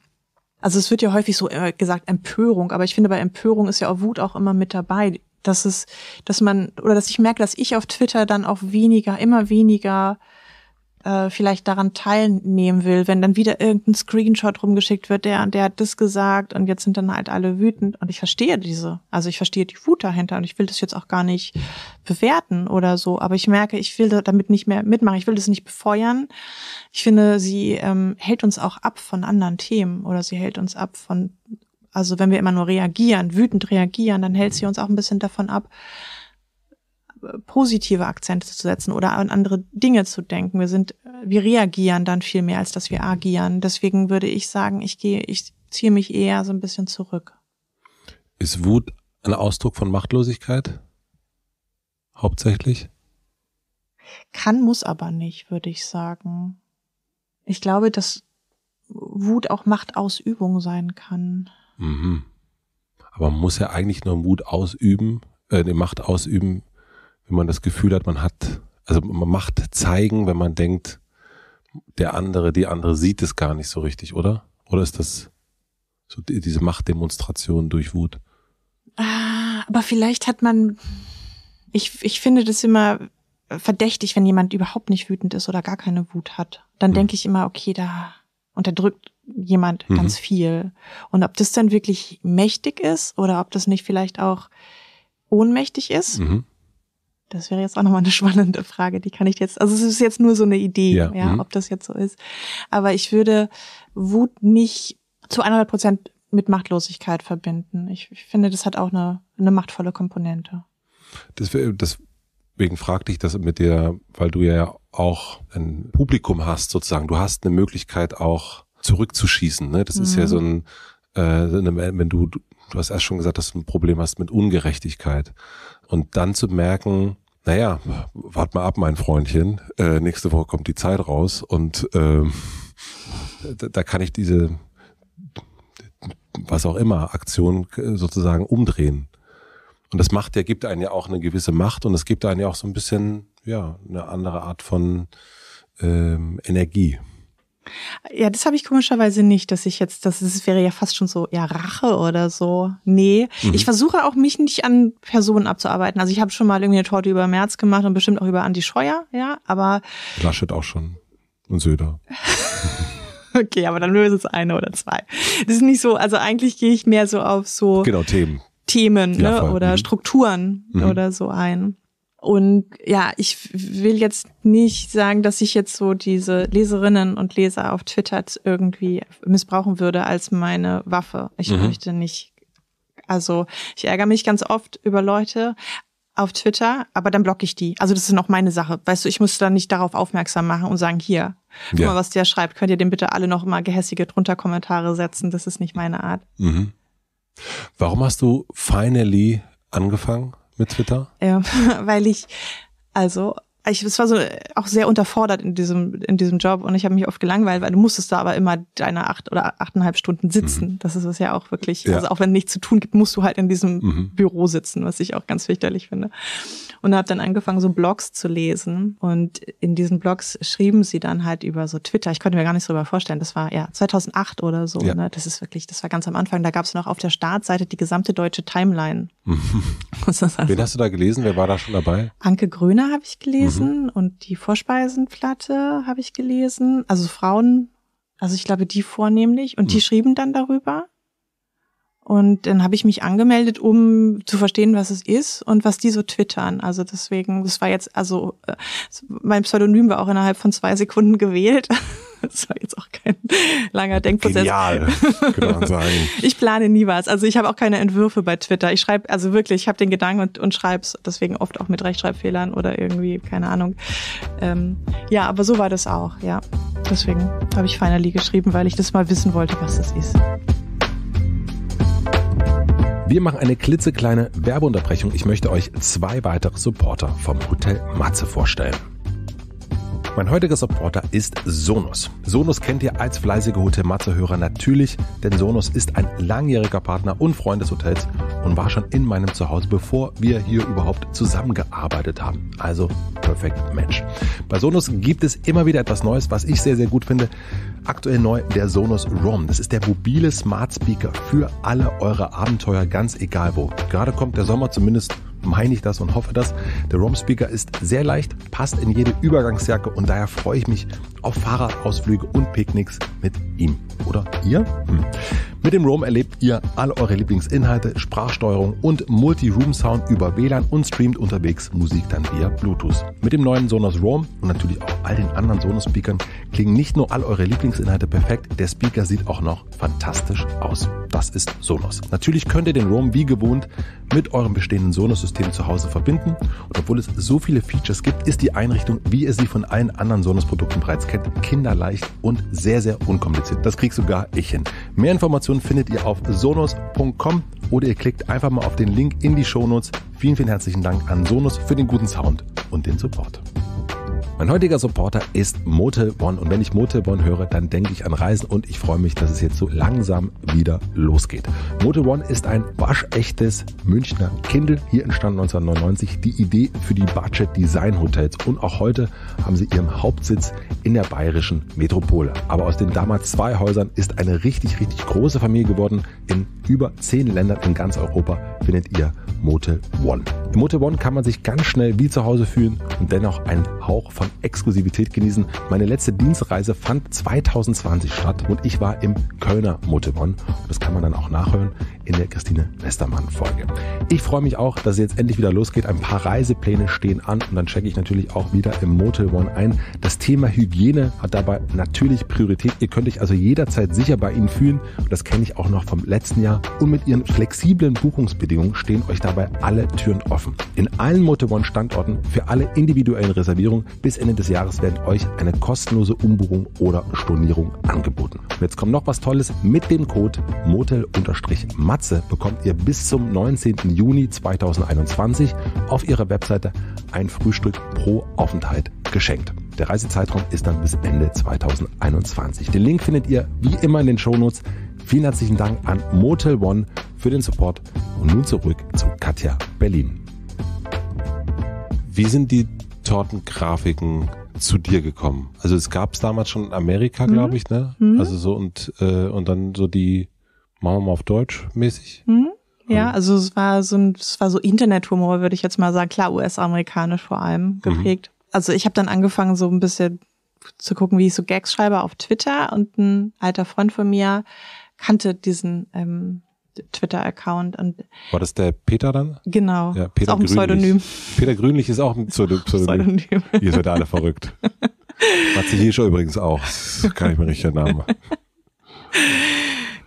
Also es wird ja häufig so äh, gesagt Empörung, aber ich finde bei Empörung ist ja auch Wut auch immer mit dabei, dass es, dass man oder dass ich merke, dass ich auf Twitter dann auch weniger, immer weniger äh, vielleicht daran teilnehmen will, wenn dann wieder irgendein Screenshot rumgeschickt wird, der und der hat das gesagt und jetzt sind dann halt alle wütend und ich verstehe diese, also ich verstehe die Wut dahinter und ich will das jetzt auch gar nicht bewerten oder so, aber ich merke, ich will damit nicht mehr mitmachen, ich will das nicht befeuern. Ich finde, sie ähm, hält uns auch ab von anderen Themen oder sie hält uns ab von also wenn wir immer nur reagieren, wütend reagieren, dann hält sie uns auch ein bisschen davon ab, positive Akzente zu setzen oder an andere Dinge zu denken. Wir sind, wir reagieren dann viel mehr, als dass wir agieren. Deswegen würde ich sagen, ich gehe, ich ziehe mich eher so ein bisschen zurück. Ist Wut ein Ausdruck von Machtlosigkeit? Hauptsächlich? Kann, muss aber nicht, würde ich sagen. Ich glaube, dass Wut auch Machtausübung sein kann. Mhm. Aber man muss ja eigentlich nur Mut ausüben, äh, die Macht ausüben, wenn man das Gefühl hat, man hat, also man macht zeigen, wenn man denkt, der andere, die andere sieht es gar nicht so richtig, oder? Oder ist das so diese Machtdemonstration durch Wut? Ah, aber vielleicht hat man, ich, ich finde das immer verdächtig, wenn jemand überhaupt nicht wütend ist oder gar keine Wut hat. Dann mhm. denke ich immer, okay, da unterdrückt jemand mhm. ganz viel. Und ob das dann wirklich mächtig ist oder ob das nicht vielleicht auch ohnmächtig ist, mhm. Das wäre jetzt auch nochmal eine spannende Frage, die kann ich jetzt, also es ist jetzt nur so eine Idee, ja, ja mhm. ob das jetzt so ist. Aber ich würde Wut nicht zu 100 Prozent mit Machtlosigkeit verbinden. Ich, ich, finde, das hat auch eine, eine machtvolle Komponente. Das, deswegen fragte ich das mit dir, weil du ja auch ein Publikum hast sozusagen. Du hast eine Möglichkeit auch zurückzuschießen. Ne? Das mhm. ist ja mhm. so ein, äh, wenn du du hast erst schon gesagt, dass du ein Problem hast mit Ungerechtigkeit. Und dann zu merken, naja, wart mal ab, mein Freundchen, äh, nächste Woche kommt die Zeit raus und äh, da, da kann ich diese, was auch immer, Aktion sozusagen umdrehen. Und das macht ja, gibt einen ja auch eine gewisse Macht und es gibt einen ja auch so ein bisschen, ja, eine andere Art von ähm, Energie. Ja, das habe ich komischerweise nicht, dass ich jetzt, das, das wäre ja fast schon so, ja, Rache oder so. Nee, mhm. ich versuche auch mich nicht an Personen abzuarbeiten. Also ich habe schon mal irgendwie eine Torte über Merz gemacht und bestimmt auch über Andi Scheuer, ja, aber. Laschet auch schon. Und Söder. okay, aber dann löse es eine oder zwei. Das ist nicht so, also eigentlich gehe ich mehr so auf so. Genau, Themen. Themen ne, ja, ne? oder mhm. Strukturen mhm. oder so ein. Und ja, ich will jetzt nicht sagen, dass ich jetzt so diese Leserinnen und Leser auf Twitter irgendwie missbrauchen würde als meine Waffe. Ich mhm. möchte nicht, also ich ärgere mich ganz oft über Leute auf Twitter, aber dann blocke ich die. Also das ist noch meine Sache. Weißt du, ich muss dann nicht darauf aufmerksam machen und sagen, hier, guck mal, was der schreibt, könnt ihr dem bitte alle noch mal gehässige drunter Kommentare setzen. Das ist nicht meine Art. Mhm. Warum hast du finally angefangen? Mit Twitter? Ja, weil ich, also, ich, es war so auch sehr unterfordert in diesem, in diesem Job und ich habe mich oft gelangweilt, weil du musstest da aber immer deine acht oder achteinhalb Stunden sitzen. Mhm. Das ist es ja auch wirklich. Ja. Also auch wenn nichts zu tun gibt, musst du halt in diesem mhm. Büro sitzen, was ich auch ganz fürchterlich finde und habe dann angefangen, so Blogs zu lesen. Und in diesen Blogs schrieben sie dann halt über so Twitter. Ich konnte mir gar nichts drüber vorstellen. Das war ja 2008 oder so. Ja. Ne? Das ist wirklich, das war ganz am Anfang. Da gab es noch auf der Startseite die gesamte deutsche Timeline. Mhm. also Wen hast du da gelesen? Wer war da schon dabei? Anke Gröner habe ich gelesen mhm. und die Vorspeisenplatte habe ich gelesen. Also Frauen also ich glaube, die vornehmlich. Und die mhm. schrieben dann darüber. Und dann habe ich mich angemeldet, um zu verstehen, was es ist und was die so twittern. Also deswegen, das war jetzt, also äh, mein Pseudonym war auch innerhalb von zwei Sekunden gewählt. Das war jetzt auch kein langer Denkprozess. Genial, kann man sagen. Ich plane nie was. Also ich habe auch keine Entwürfe bei Twitter. Ich schreibe, also wirklich, ich habe den Gedanken und, und schreibe es deswegen oft auch mit Rechtschreibfehlern oder irgendwie, keine Ahnung. Ähm, ja, aber so war das auch, ja. Deswegen habe ich Finally geschrieben, weil ich das mal wissen wollte, was das ist. Wir machen eine klitzekleine Werbeunterbrechung. Ich möchte euch zwei weitere Supporter vom Hotel Matze vorstellen. Mein heutiger Supporter ist Sonus. Sonus kennt ihr als fleißige Hotel Matze hörer natürlich, denn Sonus ist ein langjähriger Partner und Freund des Hotels und war schon in meinem Zuhause, bevor wir hier überhaupt zusammengearbeitet haben. Also perfekt Mensch. Bei Sonus gibt es immer wieder etwas Neues, was ich sehr, sehr gut finde. Aktuell neu der Sonos Roam. Das ist der mobile Smart Speaker für alle eure Abenteuer, ganz egal wo. Gerade kommt der Sommer zumindest meine ich das und hoffe das. Der ROM-Speaker ist sehr leicht, passt in jede Übergangsjacke und daher freue ich mich auf Fahrradausflüge und Picknicks mit ihm. Oder ihr? Hm. Mit dem Roam erlebt ihr alle eure Lieblingsinhalte, Sprachsteuerung und Multi-Room-Sound über WLAN und streamt unterwegs Musik dann via Bluetooth. Mit dem neuen Sonos Roam und natürlich auch all den anderen Sonos-Speakern klingen nicht nur all eure Lieblingsinhalte perfekt, der Speaker sieht auch noch fantastisch aus. Das ist Sonos. Natürlich könnt ihr den Roam wie gewohnt mit eurem bestehenden Sonos-System sonos zu Hause verbinden. Und obwohl es so viele Features gibt, ist die Einrichtung, wie ihr sie von allen anderen Sonos-Produkten bereits kennt, kinderleicht und sehr, sehr unkompliziert. Das kriegt sogar ich hin. Mehr Informationen findet ihr auf sonos.com oder ihr klickt einfach mal auf den Link in die Shownotes. Vielen, vielen herzlichen Dank an Sonus für den guten Sound und den Support. Mein heutiger Supporter ist Motel One. und wenn ich Motel One höre, dann denke ich an Reisen und ich freue mich, dass es jetzt so langsam wieder losgeht. Motel One ist ein waschechtes Münchner Kindle, hier entstand 1999 die Idee für die Budget Design Hotels und auch heute haben sie ihren Hauptsitz in der bayerischen Metropole. Aber aus den damals zwei Häusern ist eine richtig, richtig große Familie geworden. In über zehn Ländern in ganz Europa findet ihr Motelbon. One. Im Motel One kann man sich ganz schnell wie zu Hause fühlen und dennoch einen Hauch von Exklusivität genießen. Meine letzte Dienstreise fand 2020 statt und ich war im Kölner Motel One. das kann man dann auch nachhören in der Christine Westermann-Folge. Ich freue mich auch, dass es jetzt endlich wieder losgeht. Ein paar Reisepläne stehen an und dann checke ich natürlich auch wieder im Motel One ein. Das Thema Hygiene hat dabei natürlich Priorität. Ihr könnt euch also jederzeit sicher bei ihnen fühlen. Und das kenne ich auch noch vom letzten Jahr. Und mit ihren flexiblen Buchungsbedingungen stehen euch dabei alle Türen offen. In allen Motel One Standorten für alle individuellen Reservierungen bis Ende des Jahres werden euch eine kostenlose Umbuchung oder Stornierung angeboten. Und jetzt kommt noch was Tolles mit dem Code Motel-Matze Matze bekommt ihr bis zum 19. Juni 2021 auf ihrer Webseite ein Frühstück pro Aufenthalt geschenkt. Der Reisezeitraum ist dann bis Ende 2021. Den Link findet ihr wie immer in den Shownotes. Vielen herzlichen Dank an Motel One für den Support und nun zurück zu Katja Berlin. Wie sind die Tortengrafiken zu dir gekommen? Also es gab es damals schon in Amerika, mhm. glaube ich, ne? Mhm. Also so und äh, und dann so die machen wir mal auf Deutsch mäßig. Mhm. Ja, ähm. also es war so ein, es war so Internethumor, würde ich jetzt mal sagen. Klar, US-amerikanisch vor allem mhm. geprägt. Mhm. Also ich habe dann angefangen, so ein bisschen zu gucken, wie ich so Gags schreibe auf Twitter und ein alter Freund von mir kannte diesen ähm, Twitter-Account und war das der Peter dann? Genau. Ja, Peter ist auch ein Pseudonym. Peter Grünlich ist auch ein Pseudonym. Pseudonym. Ihr seid alle verrückt. Matze Hirscher übrigens auch. Das kann ich mir nicht den Namen.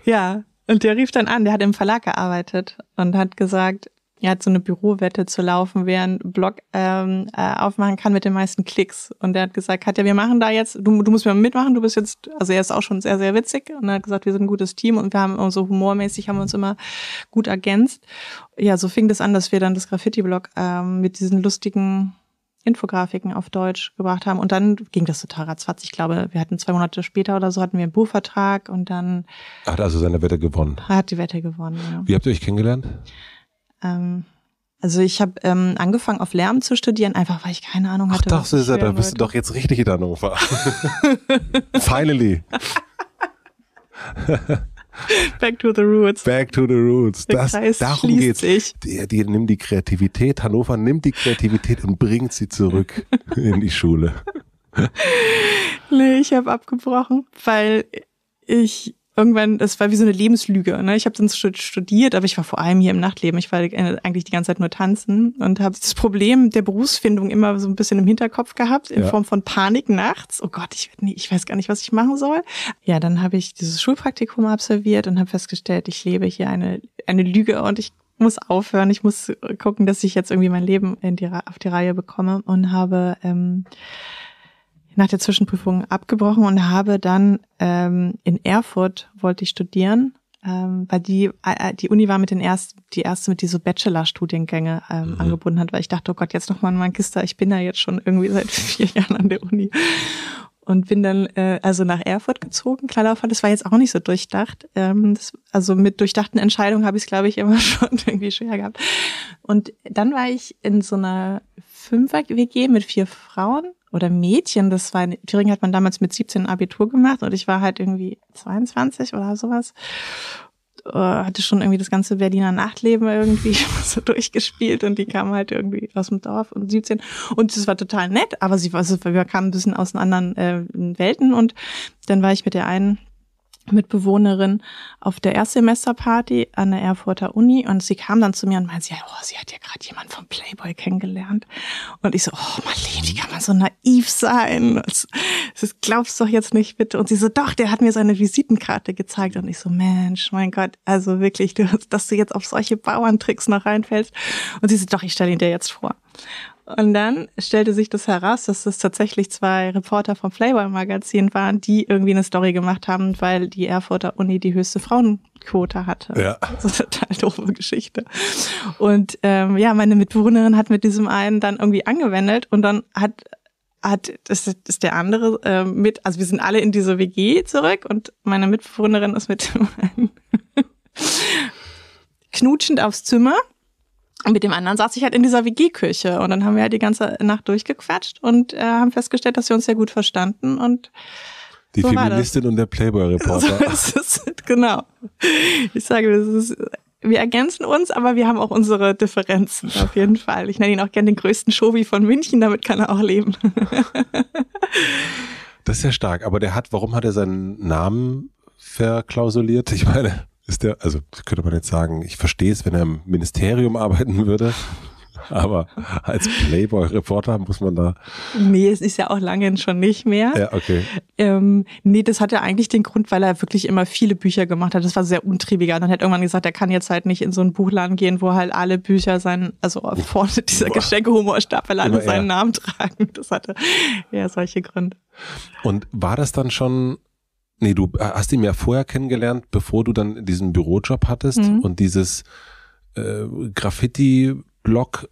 ja, und der rief dann an, der hat im Verlag gearbeitet und hat gesagt, er hat so eine Bürowette zu laufen, wer einen Blog ähm, äh, aufmachen kann mit den meisten Klicks. Und er hat gesagt, Katja, wir machen da jetzt, du, du musst mir mitmachen, du bist jetzt, also er ist auch schon sehr, sehr witzig und er hat gesagt, wir sind ein gutes Team und wir haben uns so humormäßig, haben wir uns immer gut ergänzt. Ja, so fing das an, dass wir dann das Graffiti-Blog ähm, mit diesen lustigen Infografiken auf Deutsch gebracht haben. Und dann ging das total ratzfatz. Ich glaube, wir hatten zwei Monate später oder so, hatten wir einen Buchvertrag und dann. Hat also seine Wette gewonnen. Hat die Wette gewonnen, ja. Wie habt ihr euch kennengelernt? Ähm, also ich habe ähm, angefangen auf Lärm zu studieren, einfach weil ich keine Ahnung hatte. Ach doch, so ist er, da bist du doch jetzt richtig in Hannover. Finally. Back to the roots. Back to the roots. Der das, Kreis darum geht's. es. Die, die nimmt die Kreativität, Hannover nimmt die Kreativität und bringt sie zurück in die Schule. nee, ich habe abgebrochen, weil ich irgendwann, das war wie so eine Lebenslüge. Ne? Ich habe dann studiert, aber ich war vor allem hier im Nachtleben. Ich war eigentlich die ganze Zeit nur tanzen und habe das Problem der Berufsfindung immer so ein bisschen im Hinterkopf gehabt, in ja. Form von Panik nachts. Oh Gott, ich, nie, ich weiß gar nicht, was ich machen soll. Ja, dann habe ich dieses Schulpraktikum absolviert und habe festgestellt, ich lebe hier eine, eine Lüge und ich muss aufhören, ich muss gucken, dass ich jetzt irgendwie mein Leben in die, auf die Reihe bekomme und habe ähm, nach der Zwischenprüfung abgebrochen und habe dann ähm, in Erfurt wollte ich studieren, ähm, weil die äh, äh die Uni war mit den ersten die erste mit die so Bachelor-Studiengänge ähm, mhm. angebunden hat, weil ich dachte, oh Gott, jetzt noch mal ein Magister, ich bin da jetzt schon irgendwie seit vier Jahren an der Uni und bin dann äh, also nach Erfurt gezogen. Kleiner das war jetzt auch nicht so durchdacht. Ähm, das, also mit durchdachten Entscheidungen habe ich es, glaube ich, immer schon irgendwie schwer gehabt. Und dann war ich in so einer Fünfer-WG mit vier Frauen oder Mädchen. Das war in Thüringen hat man damals mit 17 Abitur gemacht und ich war halt irgendwie 22 oder sowas. Äh, hatte schon irgendwie das ganze Berliner Nachtleben irgendwie so durchgespielt und die kam halt irgendwie aus dem Dorf und 17. Und es war total nett, aber sie war, also wir kamen ein bisschen aus anderen äh, Welten und dann war ich mit der einen Mitbewohnerin auf der Erstsemesterparty an der Erfurter Uni und sie kam dann zu mir und meinte, oh, sie hat ja gerade jemand vom Playboy kennengelernt. Und ich so, oh Marlene, wie mhm. kann man so naiv sein? Das, das glaubst doch jetzt nicht, bitte. Und sie so, doch, der hat mir seine Visitenkarte gezeigt. Und ich so, Mensch, mein Gott, also wirklich, du, dass du jetzt auf solche Bauerntricks noch reinfällst. Und sie so, doch, ich stelle ihn dir jetzt vor. Und dann stellte sich das heraus, dass es tatsächlich zwei Reporter vom Flavor Magazin waren, die irgendwie eine Story gemacht haben, weil die Erfurter Uni die höchste Frauenquote hatte. Ja. Das ist eine total doofe Geschichte. Und ähm, ja, meine Mitbewohnerin hat mit diesem einen dann irgendwie angewendet und dann hat hat, das ist der andere äh, mit, also wir sind alle in diese WG zurück und meine Mitbewohnerin ist mit dem einen knutschend aufs Zimmer mit dem anderen saß ich halt in dieser wg küche und dann haben wir halt die ganze Nacht durchgequatscht und äh, haben festgestellt, dass wir uns sehr gut verstanden und die so Feministin und der Playboy-Reporter. So genau. Ich sage, das ist, wir ergänzen uns, aber wir haben auch unsere Differenzen auf jeden Fall. Ich nenne ihn auch gerne den größten Shobi von München, damit kann er auch leben. Das ist ja stark, aber der hat, warum hat er seinen Namen verklausuliert? Ich meine, ist der, also könnte man jetzt sagen, ich verstehe es, wenn er im Ministerium arbeiten würde. Aber als Playboy-Reporter muss man da. Nee, es ist ja auch lange schon nicht mehr. Ja, okay. Ähm, nee, das hatte eigentlich den Grund, weil er wirklich immer viele Bücher gemacht hat. Das war sehr untriebiger. dann hat irgendwann gesagt, er kann jetzt halt nicht in so einen Buchladen gehen, wo halt alle Bücher seinen, also vorne dieser Geschenkehumorstapel alle seinen Namen tragen. Das hatte ja solche Gründe. Und war das dann schon Nee, du äh, hast ihn ja vorher kennengelernt, bevor du dann diesen Bürojob hattest mhm. und dieses äh, Graffiti-Blog,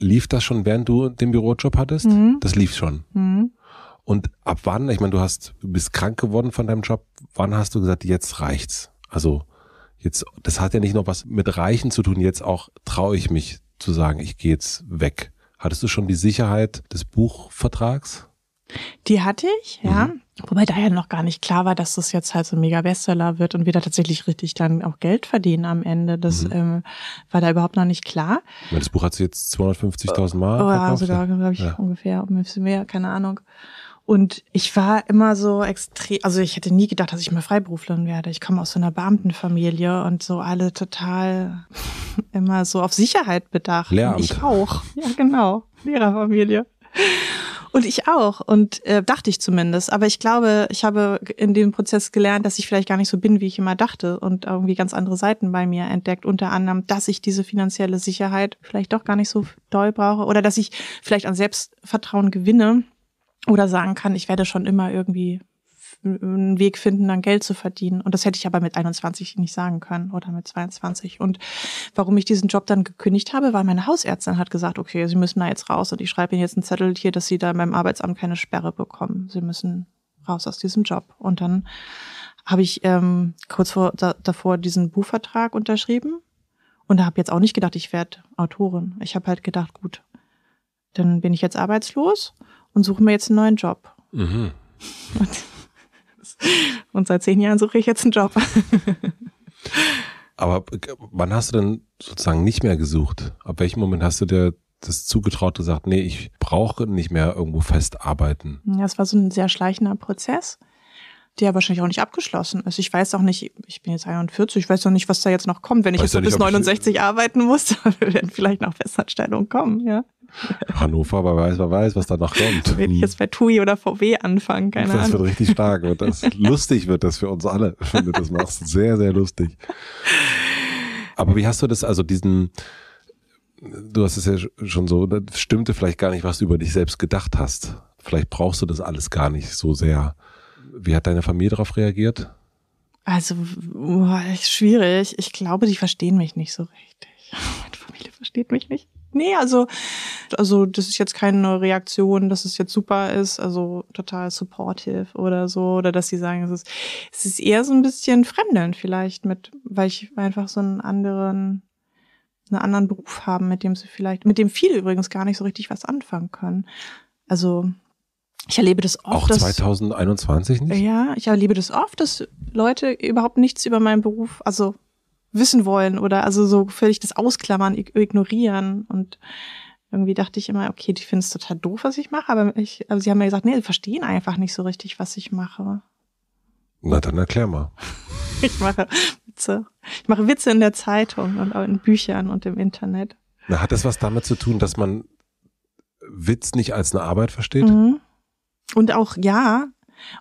lief das schon, während du den Bürojob hattest? Mhm. Das lief schon. Mhm. Und ab wann, ich meine, du hast, du bist krank geworden von deinem Job, wann hast du gesagt, jetzt reicht's? Also jetzt, das hat ja nicht nur was mit Reichen zu tun, jetzt auch traue ich mich zu sagen, ich gehe jetzt weg. Hattest du schon die Sicherheit des Buchvertrags? Die hatte ich, ja. Mhm. Wobei da ja noch gar nicht klar war, dass das jetzt halt so ein mega Bestseller wird und wir da tatsächlich richtig dann auch Geld verdienen am Ende. Das mhm. ähm, war da überhaupt noch nicht klar. Weil das Buch hat sie jetzt 250.000 Mal oh, verkauft. Oh, sogar, glaube ich, ja. ungefähr, ein bisschen mehr, keine Ahnung. Und ich war immer so extrem, also ich hätte nie gedacht, dass ich mal Freiberuflerin werde. Ich komme aus so einer Beamtenfamilie und so alle total immer so auf Sicherheit bedacht. Lehramt. Ich auch. Ja, genau. Lehrerfamilie. Und ich auch. Und äh, dachte ich zumindest. Aber ich glaube, ich habe in dem Prozess gelernt, dass ich vielleicht gar nicht so bin, wie ich immer dachte und irgendwie ganz andere Seiten bei mir entdeckt. Unter anderem, dass ich diese finanzielle Sicherheit vielleicht doch gar nicht so doll brauche oder dass ich vielleicht an Selbstvertrauen gewinne oder sagen kann, ich werde schon immer irgendwie einen Weg finden, dann Geld zu verdienen. Und das hätte ich aber mit 21 nicht sagen können oder mit 22. Und warum ich diesen Job dann gekündigt habe, war meine Hausärztin hat gesagt, okay, Sie müssen da jetzt raus und ich schreibe Ihnen jetzt einen Zettel hier, dass Sie da beim Arbeitsamt keine Sperre bekommen. Sie müssen raus aus diesem Job. Und dann habe ich ähm, kurz vor, da, davor diesen Buchvertrag unterschrieben und habe jetzt auch nicht gedacht, ich werde Autorin. Ich habe halt gedacht, gut, dann bin ich jetzt arbeitslos und suche mir jetzt einen neuen Job. Mhm. Und und seit zehn Jahren suche ich jetzt einen Job. Aber wann hast du denn sozusagen nicht mehr gesucht? Ab welchem Moment hast du dir das zugetraut, gesagt, nee, ich brauche nicht mehr irgendwo festarbeiten? Ja, es war so ein sehr schleichender Prozess der wahrscheinlich auch nicht abgeschlossen ist. Ich weiß auch nicht, ich bin jetzt 41, ich weiß noch nicht, was da jetzt noch kommt. Wenn ich weiß jetzt nicht, bis 69 ich, arbeiten muss, dann werden vielleicht noch Festanstellungen kommen, ja. Hannover, wer weiß, wer weiß, was da noch kommt. Wenn ich jetzt bei TUI oder VW anfangen, keine das Ahnung. Das wird richtig stark und das lustig wird das für uns alle, wenn du das machst. Sehr, sehr lustig. Aber wie hast du das, also diesen, du hast es ja schon so, das stimmte vielleicht gar nicht, was du über dich selbst gedacht hast. Vielleicht brauchst du das alles gar nicht so sehr. Wie hat deine Familie darauf reagiert? Also, boah, schwierig. Ich glaube, die verstehen mich nicht so richtig. Meine Familie versteht mich nicht. Nee, also, also, das ist jetzt keine Reaktion, dass es jetzt super ist, also total supportive oder so, oder dass sie sagen, es ist, es ist eher so ein bisschen fremdeln vielleicht mit, weil ich einfach so einen anderen, einen anderen Beruf haben, mit dem sie vielleicht, mit dem viele übrigens gar nicht so richtig was anfangen können. Also, ich erlebe das oft. Auch 2021 dass, nicht? Ja, ich erlebe das oft, dass Leute überhaupt nichts über meinen Beruf, also wissen wollen oder also so völlig das Ausklammern, ignorieren und irgendwie dachte ich immer, okay, die finden es total doof, was ich mache, aber, ich, also sie haben mir gesagt, nee, sie verstehen einfach nicht so richtig, was ich mache. Na, dann erklär mal. ich mache Witze. Ich mache Witze in der Zeitung und auch in Büchern und im Internet. Na, hat das was damit zu tun, dass man Witz nicht als eine Arbeit versteht? Mhm. Und auch ja,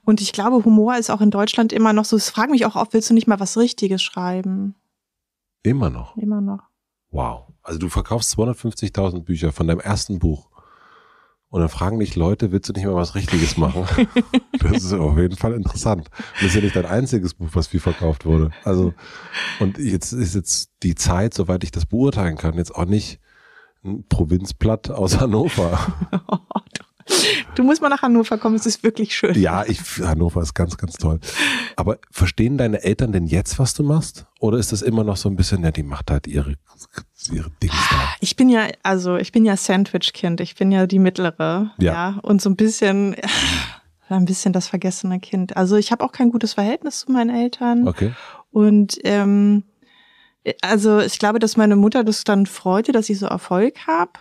und ich glaube, Humor ist auch in Deutschland immer noch so. Es fragen mich auch oft, willst du nicht mal was Richtiges schreiben? Immer noch. Immer noch. Wow. Also du verkaufst 250.000 Bücher von deinem ersten Buch. Und dann fragen dich Leute, willst du nicht mal was Richtiges machen? das ist auf jeden Fall interessant. das ist ja nicht dein einziges Buch, was viel verkauft wurde. Also, und jetzt ist jetzt die Zeit, soweit ich das beurteilen kann, jetzt auch nicht ein Provinzblatt aus Hannover. oh, Du musst mal nach Hannover kommen, es ist wirklich schön. Ja, ich, Hannover ist ganz, ganz toll. Aber verstehen deine Eltern denn jetzt, was du machst? Oder ist das immer noch so ein bisschen, ja, die macht halt ihre, ihre Dinge da? Ich bin ja, also ich bin ja Sandwich-Kind, ich bin ja die mittlere. Ja. ja und so ein bisschen, ein bisschen das vergessene Kind. Also ich habe auch kein gutes Verhältnis zu meinen Eltern. Okay. Und ähm, also ich glaube, dass meine Mutter das dann freute, dass ich so Erfolg habe.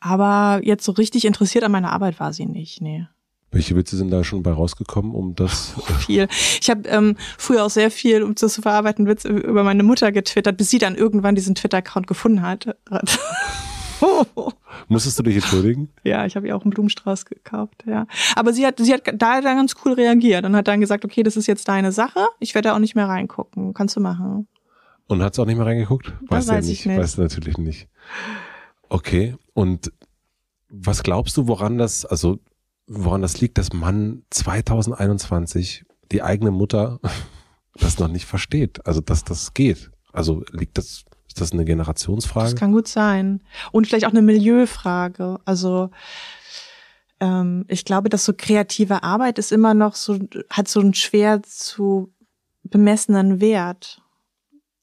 Aber jetzt so richtig interessiert an meiner Arbeit war sie nicht, nee. Welche Witze sind da schon bei rausgekommen, um das? viel. Ich habe ähm, früher auch sehr viel, um das zu verarbeiten, Witze über meine Mutter getwittert, bis sie dann irgendwann diesen Twitter-Account gefunden hat. Musstest du dich entschuldigen? Ja, ich habe ihr auch einen Blumenstrauß gekauft, ja. Aber sie hat, sie hat da dann ganz cool reagiert und hat dann gesagt, okay, das ist jetzt deine Sache, ich werde da auch nicht mehr reingucken, kannst du machen. Und hat es auch nicht mehr reingeguckt? Weißt das weiß ja nicht. ich nicht. Weißt du natürlich nicht. Okay, und was glaubst du, woran das, also woran das liegt, dass man 2021 die eigene Mutter das noch nicht versteht? Also, dass das geht. Also liegt das, ist das eine Generationsfrage? Das kann gut sein. Und vielleicht auch eine Milieufrage. Also ähm, ich glaube, dass so kreative Arbeit ist immer noch so, hat so einen schwer zu bemessenen Wert.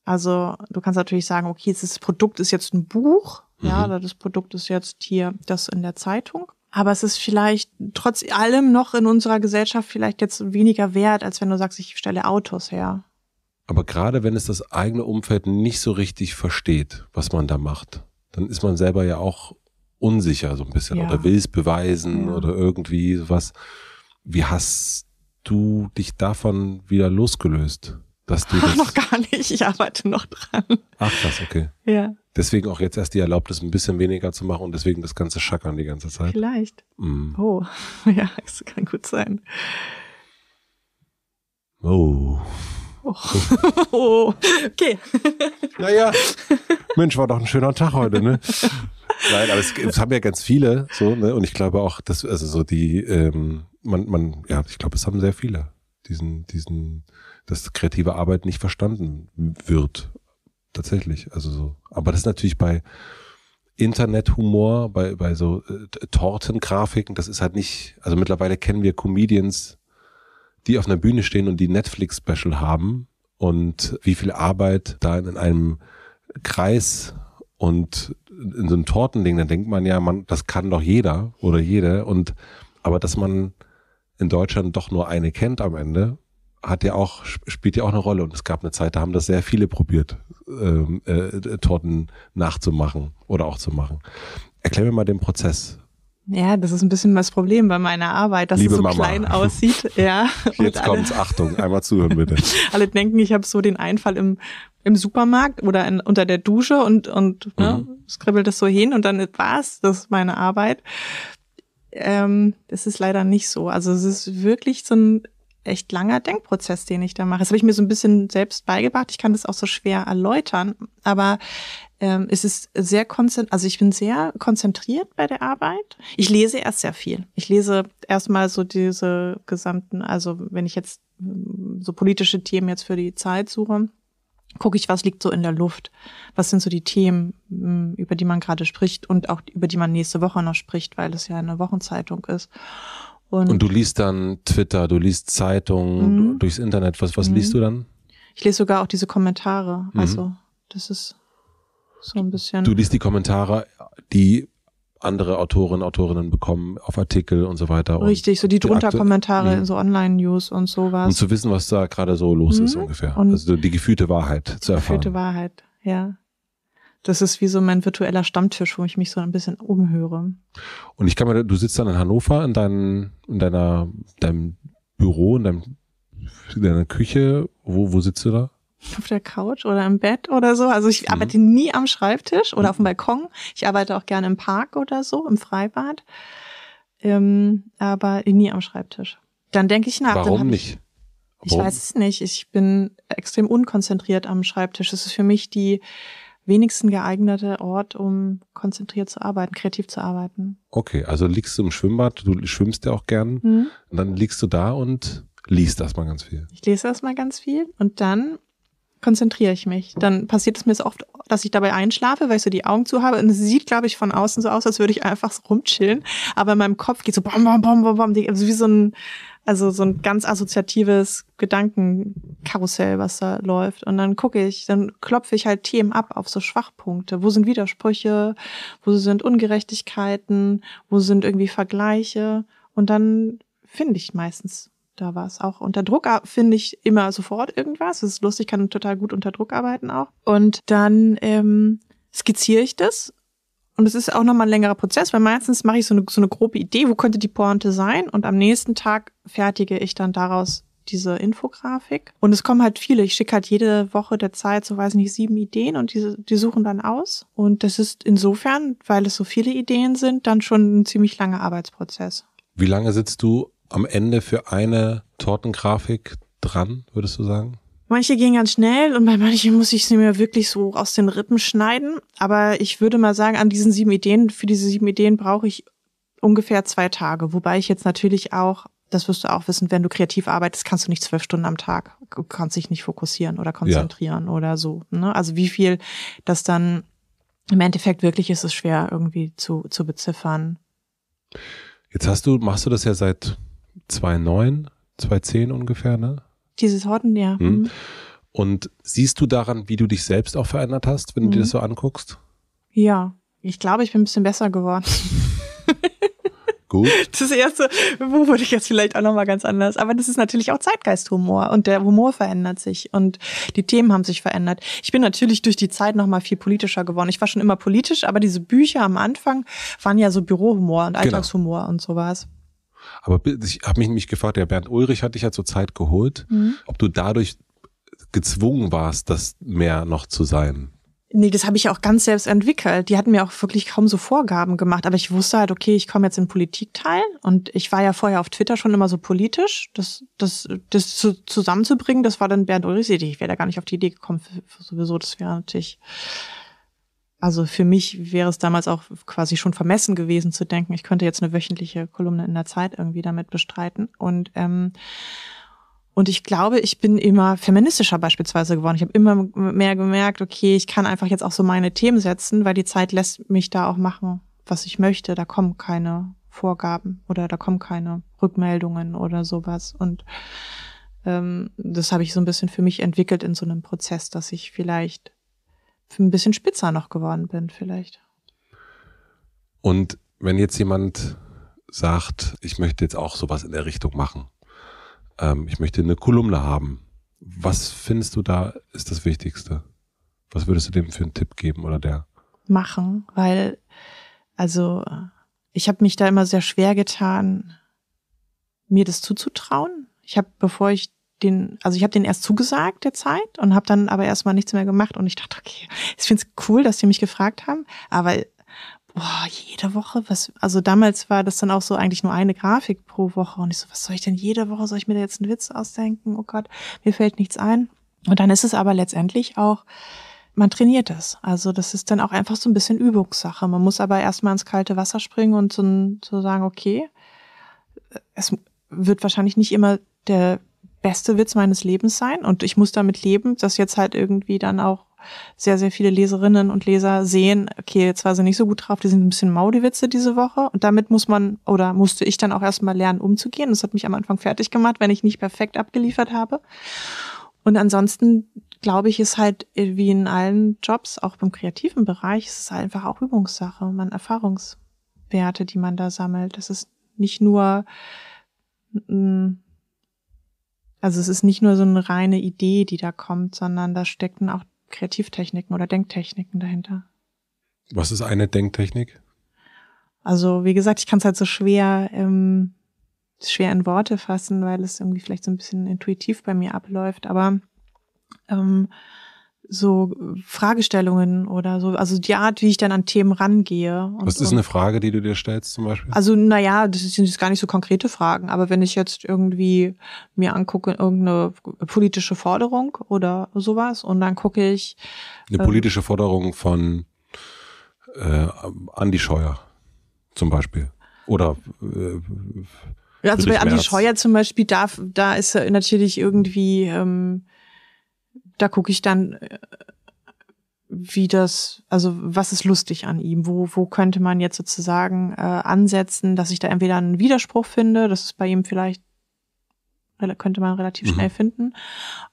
Also du kannst natürlich sagen, okay, das Produkt ist jetzt ein Buch, Mhm. Ja, oder das Produkt ist jetzt hier das in der Zeitung. Aber es ist vielleicht trotz allem noch in unserer Gesellschaft vielleicht jetzt weniger wert, als wenn du sagst, ich stelle Autos her. Aber gerade wenn es das eigene Umfeld nicht so richtig versteht, was man da macht, dann ist man selber ja auch unsicher so ein bisschen ja. oder will es beweisen ja. oder irgendwie sowas. Wie hast du dich davon wieder losgelöst? Dass du Ach, das noch gar nicht, ich arbeite noch dran. Ach krass, okay. Ja. Deswegen auch jetzt erst die Erlaubnis, ein bisschen weniger zu machen und deswegen das ganze Schackern die ganze Zeit. Vielleicht. Mm. Oh, ja, es kann gut sein. Oh. Oh. oh. Okay. Naja, Mensch, war doch ein schöner Tag heute, ne? Nein, aber es, es, haben ja ganz viele so, ne? Und ich glaube auch, dass, also so die, ähm, man, man, ja, ich glaube, es haben sehr viele diesen, diesen, dass kreative Arbeit nicht verstanden wird tatsächlich. Also so. Aber das ist natürlich bei Internethumor, bei, bei so äh, Tortengrafiken, das ist halt nicht, also mittlerweile kennen wir Comedians, die auf einer Bühne stehen und die Netflix-Special haben und wie viel Arbeit da in einem Kreis und in so einem Tortending, dann denkt man ja, man, das kann doch jeder oder jede und, aber dass man in Deutschland doch nur eine kennt am Ende, hat ja auch, spielt ja auch eine Rolle. Und es gab eine Zeit, da haben das sehr viele probiert. Ähm, äh, äh, Torten nachzumachen oder auch zu machen. Erklär mir mal den Prozess. Ja, das ist ein bisschen das Problem bei meiner Arbeit, dass Liebe es so Mama. klein aussieht. Ja. Jetzt kommt's, Achtung, einmal zuhören bitte. alle denken, ich habe so den Einfall im, im Supermarkt oder in, unter der Dusche und, und ne, mhm. ne, skribbelt das so hin und dann war's, das ist meine Arbeit. Ähm, das ist leider nicht so. Also es ist wirklich so ein echt langer Denkprozess, den ich da mache. Das habe ich mir so ein bisschen selbst beigebracht. Ich kann das auch so schwer erläutern, aber ähm, es ist sehr konzentriert, also ich bin sehr konzentriert bei der Arbeit. Ich lese erst sehr viel. Ich lese erstmal so diese gesamten, also wenn ich jetzt hm, so politische Themen jetzt für die Zeit suche, gucke ich, was liegt so in der Luft. Was sind so die Themen, hm, über die man gerade spricht und auch über die man nächste Woche noch spricht, weil es ja eine Wochenzeitung ist. Und, und du liest dann Twitter, du liest Zeitungen, mhm. durchs Internet. Was, was mhm. liest du dann? Ich lese sogar auch diese Kommentare. Mhm. Also, das ist so ein bisschen. Du liest die Kommentare, die andere Autorinnen, Autorinnen bekommen auf Artikel und so weiter. Richtig, so die drunter die Kommentare, mhm. so Online-News und sowas. Und zu wissen, was da gerade so los mhm. ist ungefähr. Und also die gefühlte Wahrheit zu erfahren. Gefühlte Wahrheit, ja. Das ist wie so mein virtueller Stammtisch, wo ich mich so ein bisschen umhöre. Und ich kann mir, du sitzt dann in Hannover in, dein, in deiner, deinem Büro, in, deinem, in deiner Küche. Wo, wo sitzt du da? Auf der Couch oder im Bett oder so. Also ich mhm. arbeite nie am Schreibtisch oder mhm. auf dem Balkon. Ich arbeite auch gerne im Park oder so, im Freibad. Ähm, aber nie am Schreibtisch. Dann denke ich nach. Warum nicht? Ich, ich weiß es nicht. Ich bin extrem unkonzentriert am Schreibtisch. Es ist für mich die wenigsten geeignete Ort, um konzentriert zu arbeiten, kreativ zu arbeiten. Okay, also liegst du im Schwimmbad, du schwimmst ja auch gern, mhm. dann liegst du da und liest erstmal ganz viel. Ich lese erstmal ganz viel und dann konzentriere ich mich. Dann passiert es mir so oft, dass ich dabei einschlafe, weil ich so die Augen zu habe. Und es sieht, glaube ich, von außen so aus, als würde ich einfach so rumchillen. Aber in meinem Kopf geht so bom, bom, bom, bom, bom. Also wie so ein, also so ein ganz assoziatives Gedankenkarussell, was da läuft. Und dann gucke ich, dann klopfe ich halt Themen ab auf so Schwachpunkte. Wo sind Widersprüche? Wo sind Ungerechtigkeiten? Wo sind irgendwie Vergleiche? Und dann finde ich meistens da war es auch unter Druck, ah, finde ich immer sofort irgendwas. Das ist lustig, kann total gut unter Druck arbeiten auch. Und dann ähm, skizziere ich das. Und es ist auch nochmal ein längerer Prozess, weil meistens mache ich so eine, so eine grobe Idee, wo könnte die Pointe sein. Und am nächsten Tag fertige ich dann daraus diese Infografik. Und es kommen halt viele. Ich schicke halt jede Woche der Zeit, so weiß nicht, sieben Ideen und die, die suchen dann aus. Und das ist insofern, weil es so viele Ideen sind, dann schon ein ziemlich langer Arbeitsprozess. Wie lange sitzt du am Ende für eine Tortengrafik dran, würdest du sagen? Manche gehen ganz schnell und bei manchen muss ich sie mir wirklich so aus den Rippen schneiden. Aber ich würde mal sagen, an diesen sieben Ideen, für diese sieben Ideen brauche ich ungefähr zwei Tage. Wobei ich jetzt natürlich auch, das wirst du auch wissen, wenn du kreativ arbeitest, kannst du nicht zwölf Stunden am Tag, kannst dich nicht fokussieren oder konzentrieren ja. oder so. Ne? Also wie viel das dann im Endeffekt wirklich ist, ist schwer irgendwie zu, zu beziffern. Jetzt hast du, machst du das ja seit 2009, 2010 ungefähr, ne? Dieses Horten, ja. Hm. Mhm. Und siehst du daran, wie du dich selbst auch verändert hast, wenn mhm. du dir mhm. das so anguckst? Ja, ich glaube, ich bin ein bisschen besser geworden. Gut. Das erste, wo würde ich jetzt vielleicht auch nochmal ganz anders. Aber das ist natürlich auch Zeitgeisthumor und der Humor verändert sich und die Themen haben sich verändert. Ich bin natürlich durch die Zeit nochmal viel politischer geworden. Ich war schon immer politisch, aber diese Bücher am Anfang waren ja so Bürohumor und genau. Alltagshumor genau. und sowas. Aber ich habe mich nämlich gefragt, der Bernd Ulrich hat dich ja zur Zeit geholt, mhm. ob du dadurch gezwungen warst, das mehr noch zu sein. Nee, das habe ich auch ganz selbst entwickelt. Die hatten mir auch wirklich kaum so Vorgaben gemacht. Aber ich wusste halt, okay, ich komme jetzt in Politik teil. Und ich war ja vorher auf Twitter schon immer so politisch. Das, das, das zu, zusammenzubringen, das war dann Bernd Ulrichs Idee. Ich wäre da gar nicht auf die Idee gekommen. Für, für sowieso, das wäre natürlich also für mich wäre es damals auch quasi schon vermessen gewesen zu denken, ich könnte jetzt eine wöchentliche Kolumne in der Zeit irgendwie damit bestreiten. Und ähm, und ich glaube, ich bin immer feministischer beispielsweise geworden. Ich habe immer mehr gemerkt, okay, ich kann einfach jetzt auch so meine Themen setzen, weil die Zeit lässt mich da auch machen, was ich möchte. Da kommen keine Vorgaben oder da kommen keine Rückmeldungen oder sowas. Und ähm, das habe ich so ein bisschen für mich entwickelt in so einem Prozess, dass ich vielleicht ein bisschen spitzer noch geworden bin, vielleicht. Und wenn jetzt jemand sagt, ich möchte jetzt auch sowas in der Richtung machen, ähm, ich möchte eine Kolumne haben, was findest du da ist das Wichtigste? Was würdest du dem für einen Tipp geben oder der? Machen, weil, also, ich habe mich da immer sehr schwer getan, mir das zuzutrauen. Ich habe, bevor ich den, also ich habe den erst zugesagt der Zeit und habe dann aber erstmal nichts mehr gemacht und ich dachte, okay, ich finde es cool, dass die mich gefragt haben, aber boah, jede Woche, was, also damals war das dann auch so eigentlich nur eine Grafik pro Woche und ich so, was soll ich denn jede Woche, soll ich mir da jetzt einen Witz ausdenken? Oh Gott, mir fällt nichts ein. Und dann ist es aber letztendlich auch, man trainiert das. Also das ist dann auch einfach so ein bisschen Übungssache. Man muss aber erstmal ins kalte Wasser springen und so, so sagen, okay, es wird wahrscheinlich nicht immer der beste Witz meines Lebens sein und ich muss damit leben, dass jetzt halt irgendwie dann auch sehr, sehr viele Leserinnen und Leser sehen, okay, jetzt war sie nicht so gut drauf, die sind ein bisschen mau, die Witze diese Woche. Und damit muss man oder musste ich dann auch erstmal lernen, umzugehen. Das hat mich am Anfang fertig gemacht, wenn ich nicht perfekt abgeliefert habe. Und ansonsten glaube ich, ist halt äh, wie in allen Jobs, auch beim kreativen Bereich, ist es halt einfach auch Übungssache, man Erfahrungswerte, die man da sammelt. Das ist nicht nur, mh, also es ist nicht nur so eine reine Idee, die da kommt, sondern da stecken auch Kreativtechniken oder Denktechniken dahinter. Was ist eine Denktechnik? Also wie gesagt, ich kann es halt so schwer, ähm, schwer in Worte fassen, weil es irgendwie vielleicht so ein bisschen intuitiv bei mir abläuft. Aber ähm, so äh, Fragestellungen oder so, also die Art, wie ich dann an Themen rangehe. Was ist eine Frage, die du dir stellst zum Beispiel? Also naja, das sind jetzt gar nicht so konkrete Fragen, aber wenn ich jetzt irgendwie mir angucke, irgendeine politische Forderung oder sowas und dann gucke ich. Eine ähm, politische äh, Forderung von äh, Andi Scheuer zum Beispiel oder äh, also bei Andi Scheuer zum Beispiel, da, da ist natürlich irgendwie ähm, da gucke ich dann, äh, wie das, also was ist lustig an ihm? Wo, wo könnte man jetzt sozusagen äh, ansetzen, dass ich da entweder einen Widerspruch finde, das ist bei ihm vielleicht könnte man relativ mhm. schnell finden,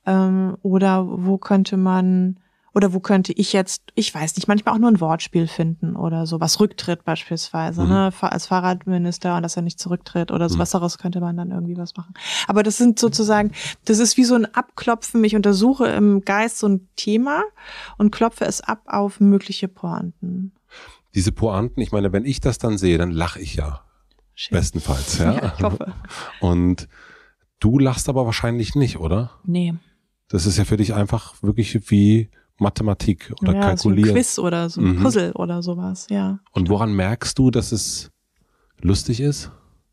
ähm, oder wo könnte man oder wo könnte ich jetzt, ich weiß nicht, manchmal auch nur ein Wortspiel finden oder so, was Rücktritt beispielsweise, mhm. ne, als Fahrradminister und dass er nicht zurücktritt oder so, mhm. was daraus könnte man dann irgendwie was machen. Aber das sind sozusagen, das ist wie so ein Abklopfen, ich untersuche im Geist so ein Thema und klopfe es ab auf mögliche Pointen. Diese Pointen, ich meine, wenn ich das dann sehe, dann lache ich ja. Schön. Bestenfalls, ja. ja. Ich hoffe. Und du lachst aber wahrscheinlich nicht, oder? Nee. Das ist ja für dich einfach wirklich wie Mathematik oder ja, Kalkulieren. So ein Quiz oder so ein mhm. Puzzle oder sowas, ja. Und woran merkst du, dass es lustig ist?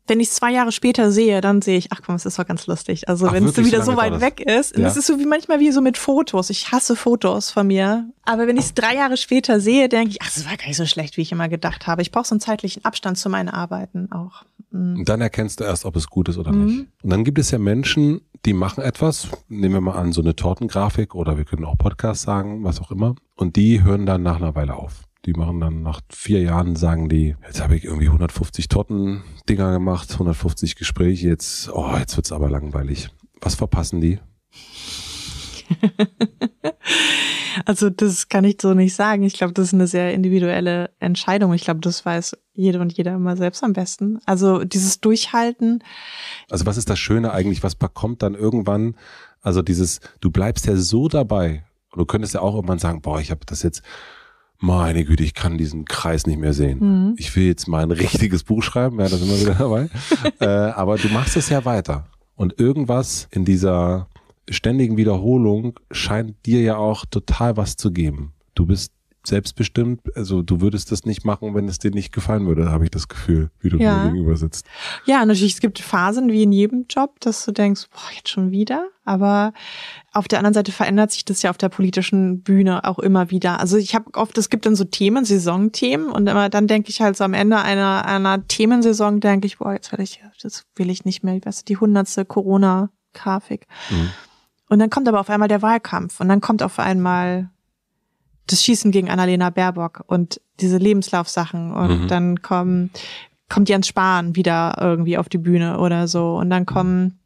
Wenn ich es zwei Jahre später sehe, dann sehe ich, ach komm, es ist doch ganz lustig. Also wenn es wieder so, weit weg ist, ja. es ist so wie manchmal wie so mit Fotos. Ich hasse Fotos von mir. Aber wenn ich es drei Jahre später sehe, denke ich, ach, es war gar nicht so schlecht, wie ich immer gedacht habe. Ich brauche so einen zeitlichen Abstand zu meinen Arbeiten auch. Mhm. Und dann erkennst du erst, ob es gut ist oder mhm. nicht. Und dann gibt es ja Menschen, die machen etwas, nehmen wir mal an, so eine Tortengrafik oder wir können auch Podcast sagen, was auch immer. Und die hören dann nach einer Weile auf. Die machen dann nach vier Jahren, sagen die, jetzt habe ich irgendwie 150 Torten-Dinger gemacht, 150 Gespräche, jetzt, oh, jetzt wird's aber langweilig. Was verpassen die? also das kann ich so nicht sagen. Ich glaube, das ist eine sehr individuelle Entscheidung. Ich glaube, das weiß jede und jeder immer selbst am besten. Also dieses Durchhalten. Also was ist das Schöne eigentlich? Was bekommt dann irgendwann? Also dieses, du bleibst ja so dabei. Und Du könntest ja auch irgendwann sagen, boah, ich habe das jetzt meine Güte, ich kann diesen Kreis nicht mehr sehen. Mhm. Ich will jetzt mal ein richtiges Buch schreiben, ja, da sind wir wieder dabei. äh, aber du machst es ja weiter. Und irgendwas in dieser ständigen Wiederholung scheint dir ja auch total was zu geben. Du bist selbstbestimmt, also du würdest das nicht machen, wenn es dir nicht gefallen würde, habe ich das Gefühl, wie du ja. mir gegenüber sitzt. Ja, natürlich, es gibt Phasen wie in jedem Job, dass du denkst, boah, jetzt schon wieder. Aber auf der anderen Seite verändert sich das ja auf der politischen Bühne auch immer wieder. Also ich habe oft, es gibt dann so Themen, Saisonthemen und immer dann denke ich halt so am Ende einer, einer Themensaison denke ich, boah, jetzt werde ich, das will ich nicht mehr, weißt du, die hundertste Corona-Grafik. Mhm. Und dann kommt aber auf einmal der Wahlkampf und dann kommt auf einmal das Schießen gegen Annalena Baerbock und diese Lebenslaufsachen und mhm. dann kommen, kommt Jens Spahn wieder irgendwie auf die Bühne oder so und dann kommen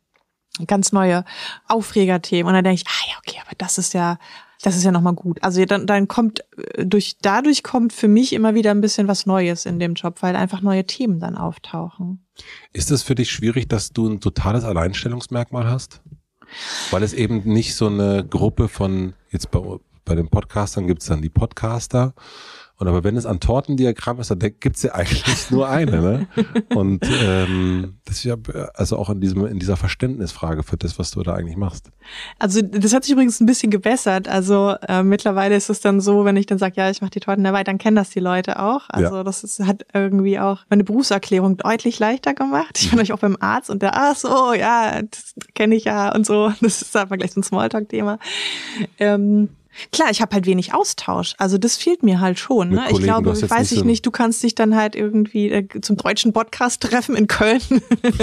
ganz neue Aufregerthemen und dann denke ich, ah ja, okay, aber das ist ja, das ist ja nochmal gut. Also dann, dann kommt äh, durch, dadurch kommt für mich immer wieder ein bisschen was Neues in dem Job, weil einfach neue Themen dann auftauchen. Ist es für dich schwierig, dass du ein totales Alleinstellungsmerkmal hast? Weil es eben nicht so eine Gruppe von, jetzt bei, bei den Podcastern gibt's dann die Podcaster und aber wenn es an Tortendiagramm ist, dann gibt's ja eigentlich nur eine. Ne? Und ähm, das ist ja also auch in, diesem, in dieser Verständnisfrage für das, was du da eigentlich machst. Also das hat sich übrigens ein bisschen gebessert. Also äh, mittlerweile ist es dann so, wenn ich dann sage, ja, ich mache die Torten dabei, dann kennen das die Leute auch. Also ja. das ist, hat irgendwie auch meine Berufserklärung deutlich leichter gemacht. Ich bin mhm. euch auch beim Arzt und der, ach so, ja, das kenne ich ja und so. Das ist einfach halt gleich so ein Smalltalk-Thema. Ähm, Klar, ich habe halt wenig Austausch. Also das fehlt mir halt schon. Ne? ich glaube, ich weiß ich so nicht, du kannst dich dann halt irgendwie äh, zum deutschen Podcast treffen in Köln.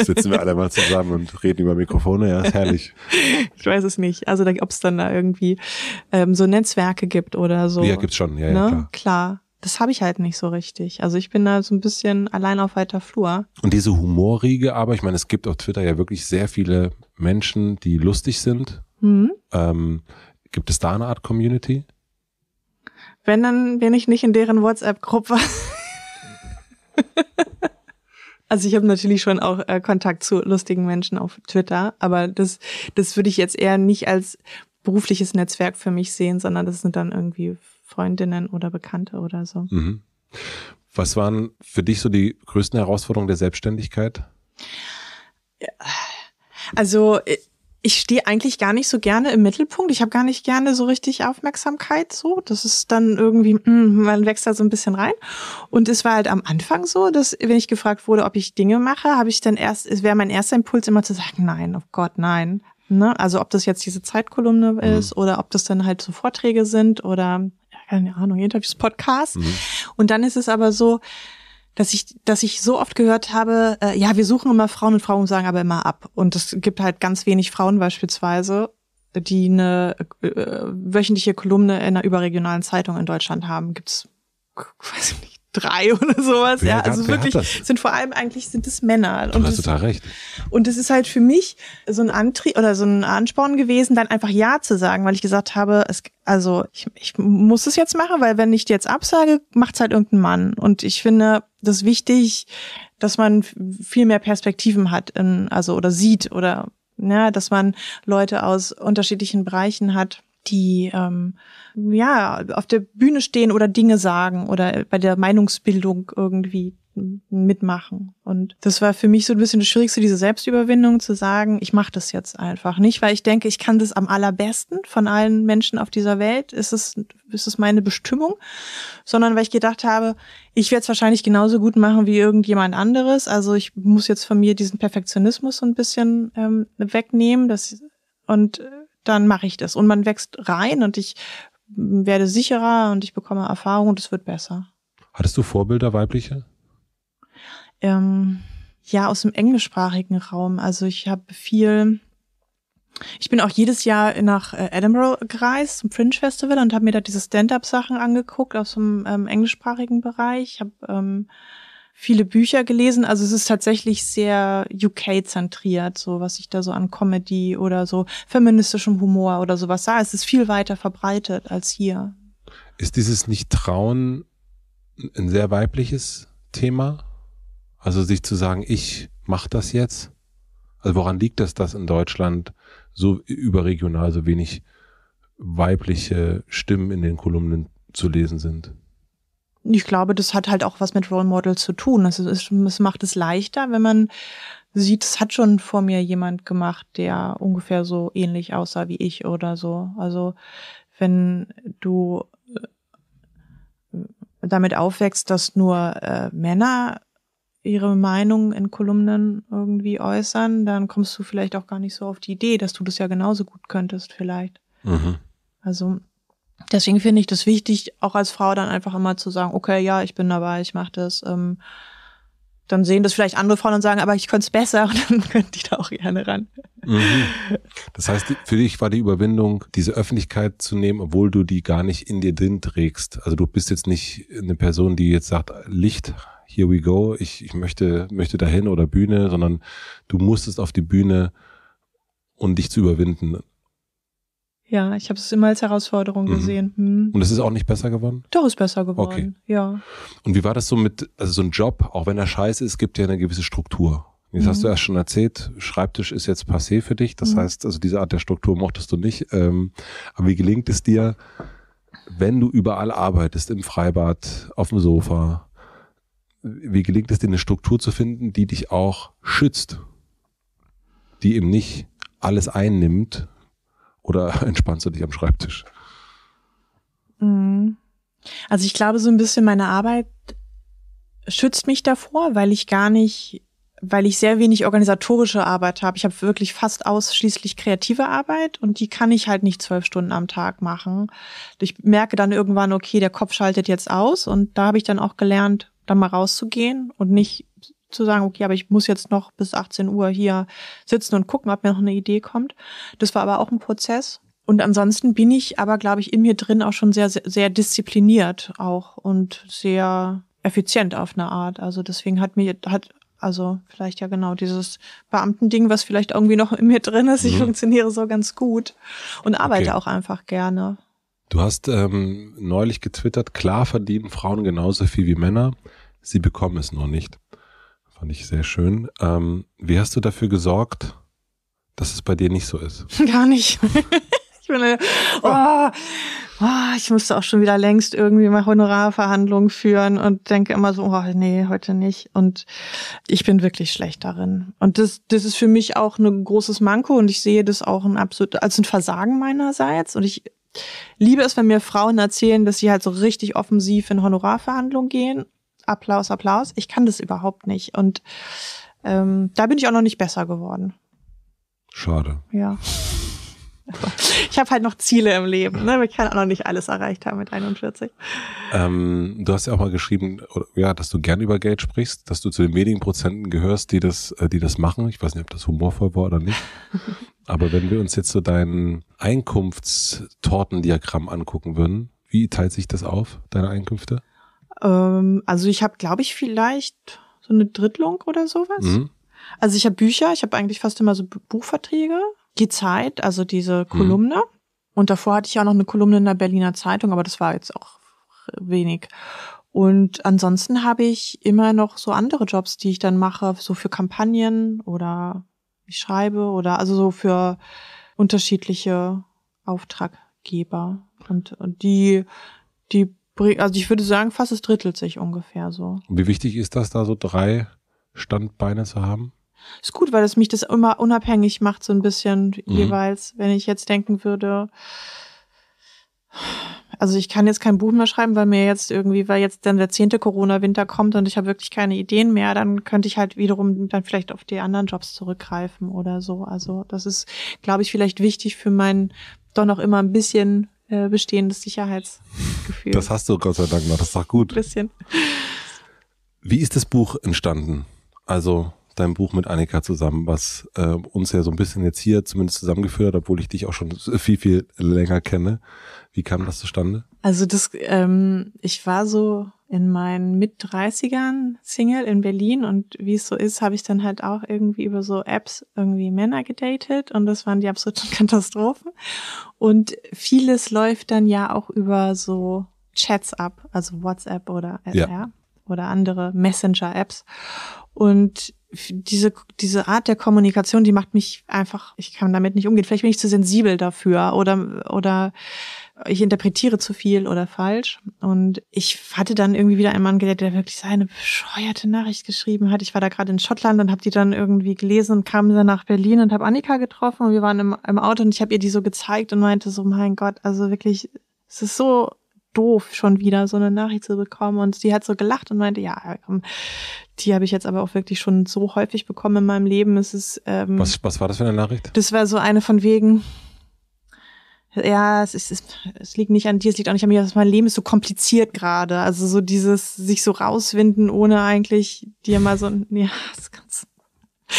Sitzen wir alle mal zusammen und reden über Mikrofone, ja, ist herrlich. ich weiß es nicht. Also ob es dann da irgendwie ähm, so Netzwerke gibt oder so. Ja, gibt's schon, ja, ne? ja klar. klar. Das habe ich halt nicht so richtig. Also ich bin da so ein bisschen allein auf weiter Flur. Und diese Humorriege, aber ich meine, es gibt auf Twitter ja wirklich sehr viele Menschen, die lustig sind. Mhm. Ähm, Gibt es da eine Art Community? Wenn, dann bin ich nicht in deren WhatsApp-Gruppe. also ich habe natürlich schon auch äh, Kontakt zu lustigen Menschen auf Twitter, aber das, das würde ich jetzt eher nicht als berufliches Netzwerk für mich sehen, sondern das sind dann irgendwie Freundinnen oder Bekannte oder so. Mhm. Was waren für dich so die größten Herausforderungen der Selbstständigkeit? Also äh, ich stehe eigentlich gar nicht so gerne im Mittelpunkt. Ich habe gar nicht gerne so richtig Aufmerksamkeit. So, das ist dann irgendwie, mm, man wächst da so ein bisschen rein. Und es war halt am Anfang so, dass wenn ich gefragt wurde, ob ich Dinge mache, habe ich dann erst, es wäre mein erster Impuls immer zu sagen, nein, oh Gott, nein. Ne? Also ob das jetzt diese Zeitkolumne mhm. ist oder ob das dann halt so Vorträge sind oder keine Ahnung, Interviews, Podcasts. Mhm. Und dann ist es aber so, dass ich, dass ich so oft gehört habe, äh, ja, wir suchen immer Frauen und Frauen sagen aber immer ab. Und es gibt halt ganz wenig Frauen beispielsweise, die eine äh, äh wöchentliche Kolumne in einer überregionalen Zeitung in Deutschland haben. Gibt's weiß ich nicht, drei oder sowas. Ja, ja also wirklich sind vor allem eigentlich sind es Männer. Du und hast das, total recht. Und es ist halt für mich so ein Antrieb oder so ein Ansporn gewesen, dann einfach Ja zu sagen, weil ich gesagt habe, es, also ich, ich muss es jetzt machen, weil wenn ich jetzt absage, macht es halt irgendein Mann. Und ich finde das wichtig, dass man viel mehr Perspektiven hat, in, also oder sieht oder ja, ne, dass man Leute aus unterschiedlichen Bereichen hat die ähm, ja auf der Bühne stehen oder Dinge sagen oder äh, bei der Meinungsbildung irgendwie mitmachen. Und das war für mich so ein bisschen das Schwierigste, diese Selbstüberwindung zu sagen, ich mache das jetzt einfach nicht, weil ich denke, ich kann das am allerbesten von allen Menschen auf dieser Welt. Ist es, ist es meine Bestimmung? Sondern weil ich gedacht habe, ich werde es wahrscheinlich genauso gut machen wie irgendjemand anderes. Also ich muss jetzt von mir diesen Perfektionismus so ein bisschen ähm, wegnehmen. Das, und äh, dann mache ich das. Und man wächst rein und ich werde sicherer und ich bekomme Erfahrung und es wird besser. Hattest du Vorbilder weibliche? Ähm, ja, aus dem englischsprachigen Raum. Also ich habe viel. Ich bin auch jedes Jahr nach äh, Edinburgh gereist zum Fringe Festival und habe mir da diese Stand-up-Sachen angeguckt aus dem ähm, englischsprachigen Bereich. Ich habe ähm, viele Bücher gelesen. Also es ist tatsächlich sehr UK-zentriert, so was ich da so an Comedy oder so feministischem Humor oder sowas sah. Es ist viel weiter verbreitet als hier. Ist dieses Nicht-Trauen ein sehr weibliches Thema? Also sich zu sagen, ich mach das jetzt? Also woran liegt das, dass in Deutschland so überregional so wenig weibliche Stimmen in den Kolumnen zu lesen sind? ich glaube, das hat halt auch was mit Role Model zu tun. Also es, es macht es leichter, wenn man sieht, es hat schon vor mir jemand gemacht, der ungefähr so ähnlich aussah wie ich oder so. Also wenn du äh, damit aufwächst, dass nur äh, Männer ihre Meinung in Kolumnen irgendwie äußern, dann kommst du vielleicht auch gar nicht so auf die Idee, dass du das ja genauso gut könntest vielleicht. Mhm. Also Deswegen finde ich das wichtig, auch als Frau dann einfach immer zu sagen, okay, ja, ich bin dabei, ich mache das. Ähm, dann sehen das vielleicht andere Frauen und sagen, aber ich könnte es besser und dann könnte ich da auch gerne ran. Mhm. Das heißt, für dich war die Überwindung, diese Öffentlichkeit zu nehmen, obwohl du die gar nicht in dir drin trägst. Also du bist jetzt nicht eine Person, die jetzt sagt, Licht, here we go, ich, ich möchte, möchte dahin oder Bühne, sondern du musstest auf die Bühne um dich zu überwinden. Ja, ich habe es immer als Herausforderung mhm. gesehen. Hm. Und es ist auch nicht besser geworden? Doch, ist besser geworden, okay. ja. Und wie war das so mit, also so ein Job, auch wenn er scheiße ist, gibt ja eine gewisse Struktur. Jetzt mhm. hast du mhm. erst schon erzählt, Schreibtisch ist jetzt passé für dich. Das mhm. heißt, also diese Art der Struktur mochtest du nicht. Ähm, aber wie gelingt es dir, wenn du überall arbeitest, im Freibad, auf dem Sofa, wie gelingt es dir, eine Struktur zu finden, die dich auch schützt, die eben nicht alles einnimmt, oder entspannst du dich am Schreibtisch? Mhm. Also ich glaube, so ein bisschen meine Arbeit schützt mich davor, weil ich gar nicht, weil ich sehr wenig organisatorische Arbeit habe. Ich habe wirklich fast ausschließlich kreative Arbeit und die kann ich halt nicht zwölf Stunden am Tag machen. Ich merke dann irgendwann, okay, der Kopf schaltet jetzt aus und da habe ich dann auch gelernt, dann mal rauszugehen und nicht zu sagen, okay, aber ich muss jetzt noch bis 18 Uhr hier sitzen und gucken, ob mir noch eine Idee kommt. Das war aber auch ein Prozess. Und ansonsten bin ich aber, glaube ich, in mir drin auch schon sehr, sehr, sehr diszipliniert auch und sehr effizient auf eine Art. Also deswegen hat mir, hat, also vielleicht ja genau dieses Beamtending, was vielleicht irgendwie noch in mir drin ist. Ich mhm. funktioniere so ganz gut und arbeite okay. auch einfach gerne. Du hast ähm, neulich getwittert, klar verdienen Frauen genauso viel wie Männer. Sie bekommen es nur nicht. Fand ich sehr schön. Ähm, wie hast du dafür gesorgt, dass es bei dir nicht so ist? Gar nicht. ich bin, oh, oh, ich musste auch schon wieder längst irgendwie mal Honorarverhandlungen führen und denke immer so, oh, nee, heute nicht. Und ich bin wirklich schlecht darin. Und das, das ist für mich auch ein großes Manko und ich sehe das auch ein absolut, als ein Versagen meinerseits. Und ich liebe es, wenn mir Frauen erzählen, dass sie halt so richtig offensiv in Honorarverhandlungen gehen Applaus, Applaus. Ich kann das überhaupt nicht. Und ähm, da bin ich auch noch nicht besser geworden. Schade. Ja. Ich habe halt noch Ziele im Leben. Ne? Wir können auch noch nicht alles erreicht haben mit 41. Ähm, du hast ja auch mal geschrieben, ja, dass du gern über Geld sprichst, dass du zu den wenigen Prozenten gehörst, die das, äh, die das machen. Ich weiß nicht, ob das humorvoll war oder nicht. Aber wenn wir uns jetzt so dein Einkunftstortendiagramm angucken würden, wie teilt sich das auf, deine Einkünfte? Ähm, also ich habe, glaube ich, vielleicht so eine Drittlung oder sowas. Mhm. Also ich habe Bücher, ich habe eigentlich fast immer so Buchverträge. Die Zeit, also diese mhm. Kolumne. Mhm. Und davor hatte ich auch noch eine Kolumne in der Berliner Zeitung, aber das war jetzt auch wenig. Und ansonsten habe ich immer noch so andere Jobs, die ich dann mache, so für Kampagnen oder ich schreibe oder also so für unterschiedliche Auftraggeber. Und, und die, die also ich würde sagen, fast es drittelt sich ungefähr so. Und wie wichtig ist das, da so drei Standbeine zu haben? Ist gut, weil es mich das immer unabhängig macht, so ein bisschen mhm. jeweils, wenn ich jetzt denken würde, also ich kann jetzt kein Buch mehr schreiben, weil mir jetzt irgendwie, weil jetzt dann der zehnte Corona-Winter kommt und ich habe wirklich keine Ideen mehr, dann könnte ich halt wiederum dann vielleicht auf die anderen Jobs zurückgreifen oder so. Also das ist, glaube ich, vielleicht wichtig für meinen doch noch immer ein bisschen äh, bestehendes Sicherheitsgefühl. Das hast du Gott sei Dank noch, das ist doch gut. Ein bisschen. Wie ist das Buch entstanden? Also dein Buch mit Annika zusammen, was äh, uns ja so ein bisschen jetzt hier zumindest zusammengeführt hat, obwohl ich dich auch schon viel, viel länger kenne. Wie kam das zustande? Also das, ähm, ich war so in meinen Mit-30ern Single in Berlin und wie es so ist, habe ich dann halt auch irgendwie über so Apps irgendwie Männer gedatet und das waren die absoluten Katastrophen. Und vieles läuft dann ja auch über so Chats ab, also WhatsApp oder SR ja. oder andere Messenger-Apps. Und diese, diese Art der Kommunikation, die macht mich einfach, ich kann damit nicht umgehen. Vielleicht bin ich zu sensibel dafür oder, oder ich interpretiere zu viel oder falsch. Und ich hatte dann irgendwie wieder einen Mann gelernt, der wirklich seine bescheuerte Nachricht geschrieben hat. Ich war da gerade in Schottland und habe die dann irgendwie gelesen und kam dann nach Berlin und habe Annika getroffen und wir waren im, im Auto und ich habe ihr die so gezeigt und meinte so, mein Gott, also wirklich, es ist so doof, schon wieder so eine Nachricht zu bekommen. Und sie hat so gelacht und meinte, ja, komm, die habe ich jetzt aber auch wirklich schon so häufig bekommen in meinem Leben. Es ist. Ähm, was, was war das für eine Nachricht? Das war so eine von wegen, ja, es, ist, es, es liegt nicht an dir, es liegt auch nicht an mir, also mein Leben ist so kompliziert gerade. Also so dieses sich so rauswinden, ohne eigentlich dir mal so ein, ja, das kannst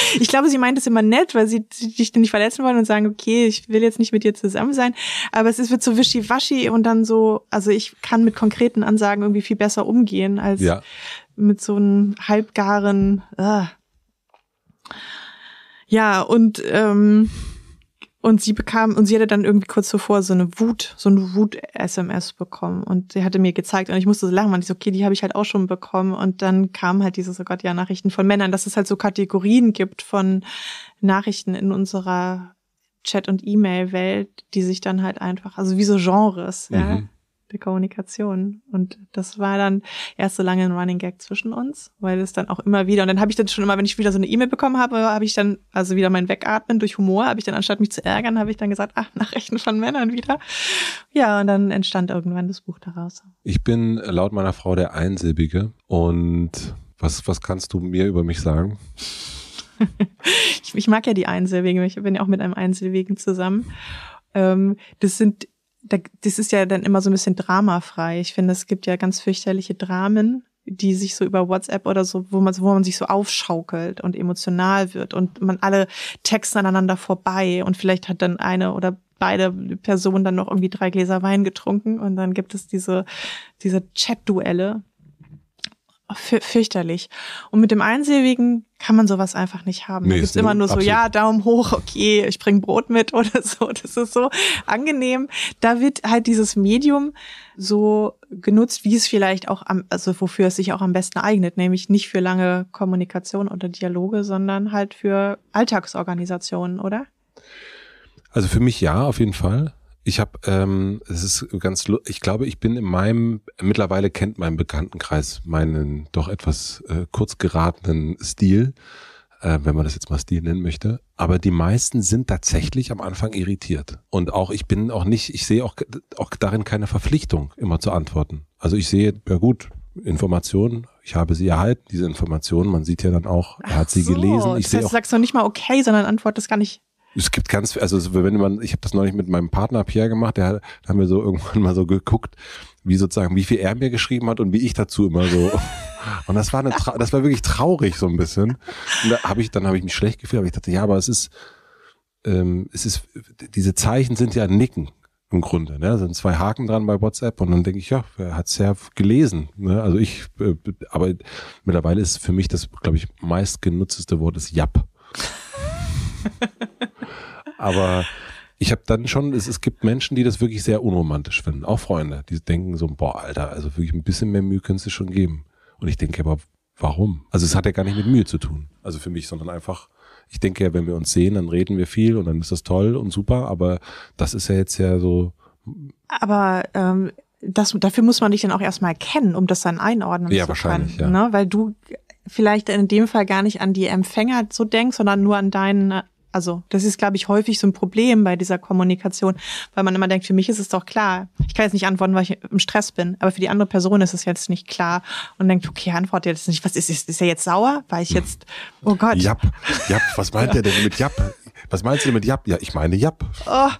ich glaube, sie meint es immer nett, weil sie dich nicht verletzen wollen und sagen, okay, ich will jetzt nicht mit dir zusammen sein. Aber es ist, wird so wischiwaschi und dann so, also ich kann mit konkreten Ansagen irgendwie viel besser umgehen als ja. mit so einem halbgaren. Äh. Ja, und ähm, und sie bekam, und sie hatte dann irgendwie kurz zuvor so eine Wut, so eine Wut-SMS bekommen. Und sie hatte mir gezeigt und ich musste so lachen, man ich so, okay, die habe ich halt auch schon bekommen. Und dann kamen halt dieses, oh Gott, ja, Nachrichten von Männern, dass es halt so Kategorien gibt von Nachrichten in unserer Chat- und E-Mail-Welt, die sich dann halt einfach, also wie so Genres, mhm. ja der Kommunikation. Und das war dann erst so lange ein Running Gag zwischen uns, weil es dann auch immer wieder, und dann habe ich dann schon immer, wenn ich wieder so eine E-Mail bekommen habe, habe ich dann, also wieder mein Wegatmen durch Humor, habe ich dann, anstatt mich zu ärgern, habe ich dann gesagt, ach, Nachrichten von Männern wieder. Ja, und dann entstand irgendwann das Buch daraus. Ich bin laut meiner Frau der Einsilbige und was, was kannst du mir über mich sagen? ich, ich, mag ja die Einsilbigen, ich bin ja auch mit einem Einsilbigen zusammen. Ähm, das sind das ist ja dann immer so ein bisschen dramafrei. Ich finde, es gibt ja ganz fürchterliche Dramen, die sich so über WhatsApp oder so, wo man, wo man sich so aufschaukelt und emotional wird und man alle Texte aneinander vorbei und vielleicht hat dann eine oder beide Personen dann noch irgendwie drei Gläser Wein getrunken und dann gibt es diese, diese Chat-Duelle, fürchterlich. Und mit dem Einsilbigen kann man sowas einfach nicht haben. Nee, da gibt's immer nur absolut. so, ja, Daumen hoch, okay, ich bring Brot mit oder so. Das ist so angenehm. Da wird halt dieses Medium so genutzt, wie es vielleicht auch am, also wofür es sich auch am besten eignet, nämlich nicht für lange Kommunikation oder Dialoge, sondern halt für Alltagsorganisationen, oder? Also für mich ja, auf jeden Fall ich habe, ähm, es ist ganz, ich glaube, ich bin in meinem, mittlerweile kennt mein Bekanntenkreis meinen doch etwas äh, kurz geratenen Stil, äh, wenn man das jetzt mal Stil nennen möchte. Aber die meisten sind tatsächlich am Anfang irritiert. Und auch ich bin auch nicht, ich sehe auch, auch darin keine Verpflichtung, immer zu antworten. Also ich sehe, ja gut, Informationen. Ich habe sie erhalten, diese Informationen. Man sieht ja dann auch, er hat sie so, gelesen. Ich das heißt, auch, du sagst noch nicht mal okay, sondern antwortest gar nicht es gibt ganz, also wenn man, ich habe das neulich mit meinem Partner Pierre gemacht, der da haben wir so irgendwann mal so geguckt, wie sozusagen, wie viel er mir geschrieben hat und wie ich dazu immer so. Und das war eine, das war wirklich traurig so ein bisschen. Und da habe ich, dann habe ich mich schlecht gefühlt, aber ich dachte, ja, aber es ist, ähm, es ist, diese Zeichen sind ja Nicken im Grunde. Ne? Da sind zwei Haken dran bei WhatsApp und dann denke ich, ja, er hat's ja gelesen? Ne? Also ich, äh, aber mittlerweile ist für mich das, glaube ich, meistgenutzteste Wort ist Jap. Aber ich habe dann schon, es, es gibt Menschen, die das wirklich sehr unromantisch finden, auch Freunde, die denken so, boah, Alter, also wirklich ein bisschen mehr Mühe könntest du schon geben. Und ich denke aber, warum? Also es hat ja gar nicht mit Mühe zu tun, also für mich, sondern einfach, ich denke ja, wenn wir uns sehen, dann reden wir viel und dann ist das toll und super, aber das ist ja jetzt ja so. Aber ähm, das, dafür muss man dich dann auch erstmal kennen, um das dann einordnen ja, zu wahrscheinlich, können. Ja. Ne? Weil du vielleicht in dem Fall gar nicht an die Empfänger so denkst, sondern nur an deinen also das ist, glaube ich, häufig so ein Problem bei dieser Kommunikation, weil man immer denkt, für mich ist es doch klar. Ich kann jetzt nicht antworten, weil ich im Stress bin, aber für die andere Person ist es jetzt nicht klar und denkt, okay, antwortet jetzt nicht. Was ist, ist, ist er jetzt sauer? Weil ich jetzt, oh hm. Gott. Japp, Japp, was meint ja. er denn mit Japp? Was meinst du denn mit Japp? Ja, ich meine Japp. Oh,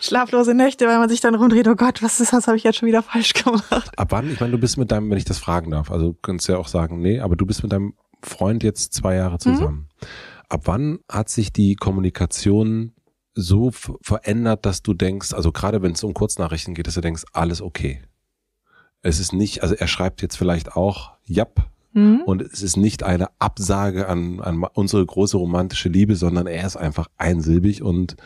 schlaflose Nächte, weil man sich dann rumdreht, oh Gott, was ist das, habe ich jetzt schon wieder falsch gemacht. Ab wann? Ich meine, du bist mit deinem, wenn ich das fragen darf, also du könntest ja auch sagen, nee, aber du bist mit deinem Freund jetzt zwei Jahre hm? zusammen. Hm? Ab wann hat sich die Kommunikation so verändert, dass du denkst, also gerade wenn es um Kurznachrichten geht, dass du denkst, alles okay. Es ist nicht, also er schreibt jetzt vielleicht auch, japp, mhm. und es ist nicht eine Absage an, an unsere große romantische Liebe, sondern er ist einfach einsilbig und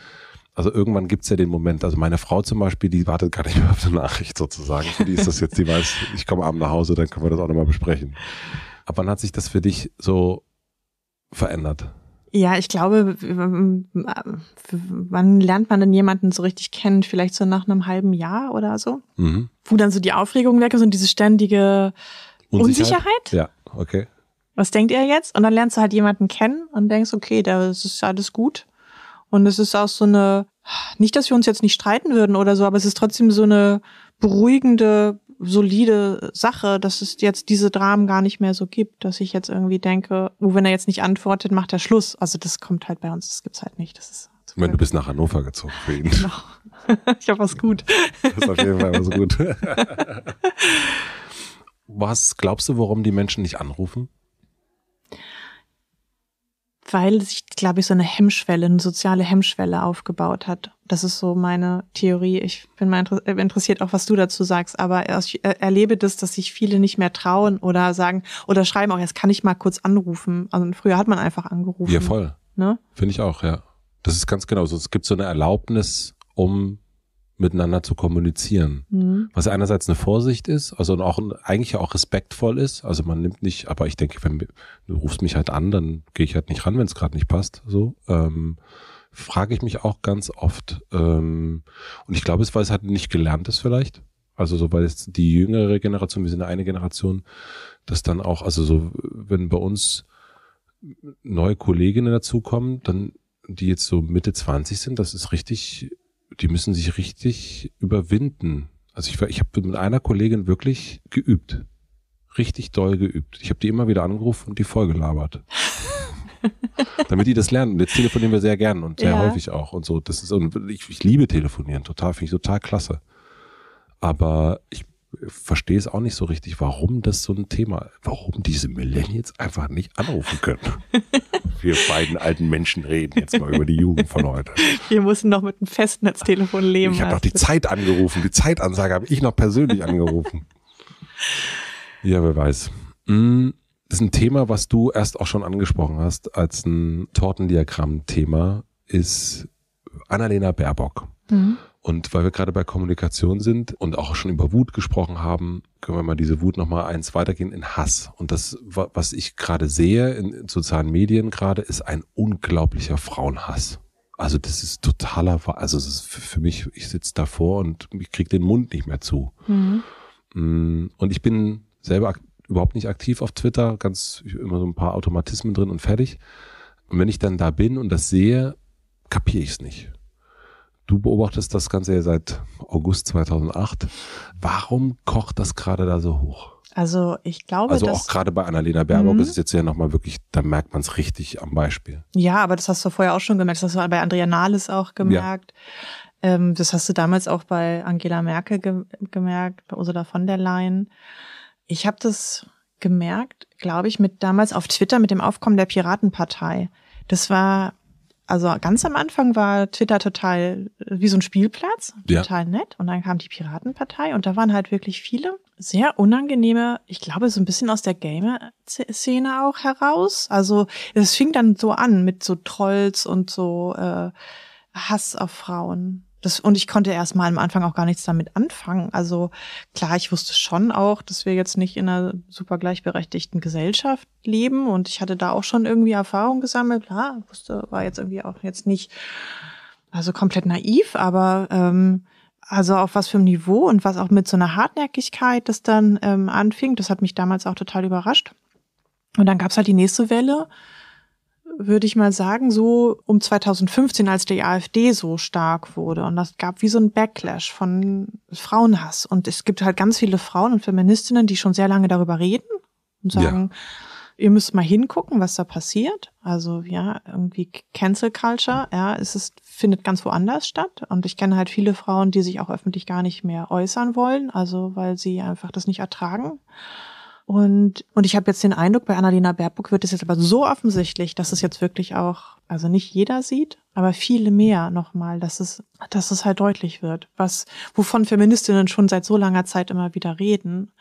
also irgendwann gibt's ja den Moment, also meine Frau zum Beispiel, die wartet gar nicht mehr auf eine Nachricht sozusagen. Für die ist das jetzt, die weiß, ich komme abend nach Hause, dann können wir das auch nochmal besprechen. Ab wann hat sich das für dich so verändert? Ja, ich glaube, wann lernt man denn jemanden so richtig kennen? Vielleicht so nach einem halben Jahr oder so? Mhm. Wo dann so die Aufregung weg ist und diese ständige Unsicherheit? Unsicherheit? Ja, okay. Was denkt ihr jetzt? Und dann lernst du halt jemanden kennen und denkst, okay, das ist alles gut. Und es ist auch so eine, nicht, dass wir uns jetzt nicht streiten würden oder so, aber es ist trotzdem so eine beruhigende solide Sache, dass es jetzt diese Dramen gar nicht mehr so gibt, dass ich jetzt irgendwie denke, oh, wenn er jetzt nicht antwortet, macht er Schluss. Also das kommt halt bei uns, das gibt's halt nicht. Das ist ich meine, du bist nach Hannover gezogen für ihn. Genau. Ich hoffe, was gut. Das ist auf jeden Fall was gut. Was glaubst du, warum die Menschen nicht anrufen? weil sich, glaube ich, so eine Hemmschwelle, eine soziale Hemmschwelle aufgebaut hat. Das ist so meine Theorie. Ich bin mal äh, interessiert auch, was du dazu sagst, aber ich äh, erlebe das, dass sich viele nicht mehr trauen oder sagen oder schreiben auch, jetzt kann ich mal kurz anrufen. Also früher hat man einfach angerufen. Ja, voll. Ne? Finde ich auch, ja. Das ist ganz genau so. Es gibt so eine Erlaubnis, um miteinander zu kommunizieren. Mhm. Was einerseits eine Vorsicht ist, also auch eigentlich auch respektvoll ist. Also man nimmt nicht, aber ich denke, wenn du rufst mich halt an, dann gehe ich halt nicht ran, wenn es gerade nicht passt. So ähm, frage ich mich auch ganz oft. Ähm, und ich glaube, es weil es halt nicht gelernt ist vielleicht. Also so weil jetzt die jüngere Generation, wir sind eine Generation, dass dann auch, also so wenn bei uns neue Kolleginnen dazukommen, dann die jetzt so Mitte 20 sind, das ist richtig die müssen sich richtig überwinden. Also ich, war, ich habe mit einer Kollegin wirklich geübt. Richtig doll geübt. Ich habe die immer wieder angerufen und die vollgelabert. damit die das lernen. Jetzt telefonieren wir sehr gern und sehr ja. häufig auch und so. Das ist und ich, ich liebe telefonieren total, finde ich total klasse. Aber ich verstehe es auch nicht so richtig, warum das so ein Thema, warum diese Millennials einfach nicht anrufen können. Wir beiden alten Menschen reden jetzt mal über die Jugend von heute. Wir mussten noch mit einem Festnetztelefon leben. Ich habe doch die Zeit angerufen, die Zeitansage habe ich noch persönlich angerufen. ja, wer weiß. Mm, das ist ein Thema, was du erst auch schon angesprochen hast, als ein Tortendiagramm-Thema ist Annalena Baerbock. Mhm. Und weil wir gerade bei Kommunikation sind und auch schon über Wut gesprochen haben, können wir mal diese Wut nochmal eins weitergehen in Hass. Und das, was ich gerade sehe in sozialen Medien gerade, ist ein unglaublicher Frauenhass. Also das ist totaler, also es ist für mich, ich sitze davor und ich kriege den Mund nicht mehr zu. Mhm. Mm, und ich bin selber überhaupt nicht aktiv auf Twitter, ganz immer so ein paar Automatismen drin und fertig. Und wenn ich dann da bin und das sehe, kapiere ich es nicht. Du beobachtest das Ganze ja seit August 2008. Warum kocht das gerade da so hoch? Also ich glaube, also auch gerade bei Annalena Baerbock mhm. ist es jetzt ja nochmal wirklich, da merkt man es richtig am Beispiel. Ja, aber das hast du vorher auch schon gemerkt, das hast du bei Andrea Nahles auch gemerkt. Ja. Ähm, das hast du damals auch bei Angela Merkel ge gemerkt, bei Ursula von der Leyen. Ich habe das gemerkt, glaube ich, mit damals auf Twitter mit dem Aufkommen der Piratenpartei. Das war also ganz am Anfang war Twitter total äh, wie so ein Spielplatz, ja. total nett. Und dann kam die Piratenpartei und da waren halt wirklich viele sehr unangenehme, ich glaube, so ein bisschen aus der Gamer-Szene auch heraus. Also es fing dann so an mit so Trolls und so äh, Hass auf Frauen. Das, und ich konnte erst mal am Anfang auch gar nichts damit anfangen. Also klar, ich wusste schon auch, dass wir jetzt nicht in einer super gleichberechtigten Gesellschaft leben und ich hatte da auch schon irgendwie Erfahrung gesammelt. Klar, wusste, war jetzt irgendwie auch jetzt nicht also komplett naiv, aber ähm, also auf was für ein Niveau und was auch mit so einer Hartnäckigkeit das dann ähm, anfing, das hat mich damals auch total überrascht. Und dann gab's halt die nächste Welle würde ich mal sagen, so um 2015, als die AfD so stark wurde. Und das gab wie so ein Backlash von Frauenhass. Und es gibt halt ganz viele Frauen und Feministinnen, die schon sehr lange darüber reden und sagen, ja. ihr müsst mal hingucken, was da passiert. Also ja, irgendwie Cancel Culture, ja, es ist, findet ganz woanders statt. Und ich kenne halt viele Frauen, die sich auch öffentlich gar nicht mehr äußern wollen, also weil sie einfach das nicht ertragen. Und, und ich habe jetzt den Eindruck, bei Annalena Baerbock wird es jetzt aber so offensichtlich, dass es jetzt wirklich auch, also nicht jeder sieht, aber viele mehr nochmal, dass es, dass es halt deutlich wird, was, wovon Feministinnen schon seit so langer Zeit immer wieder reden.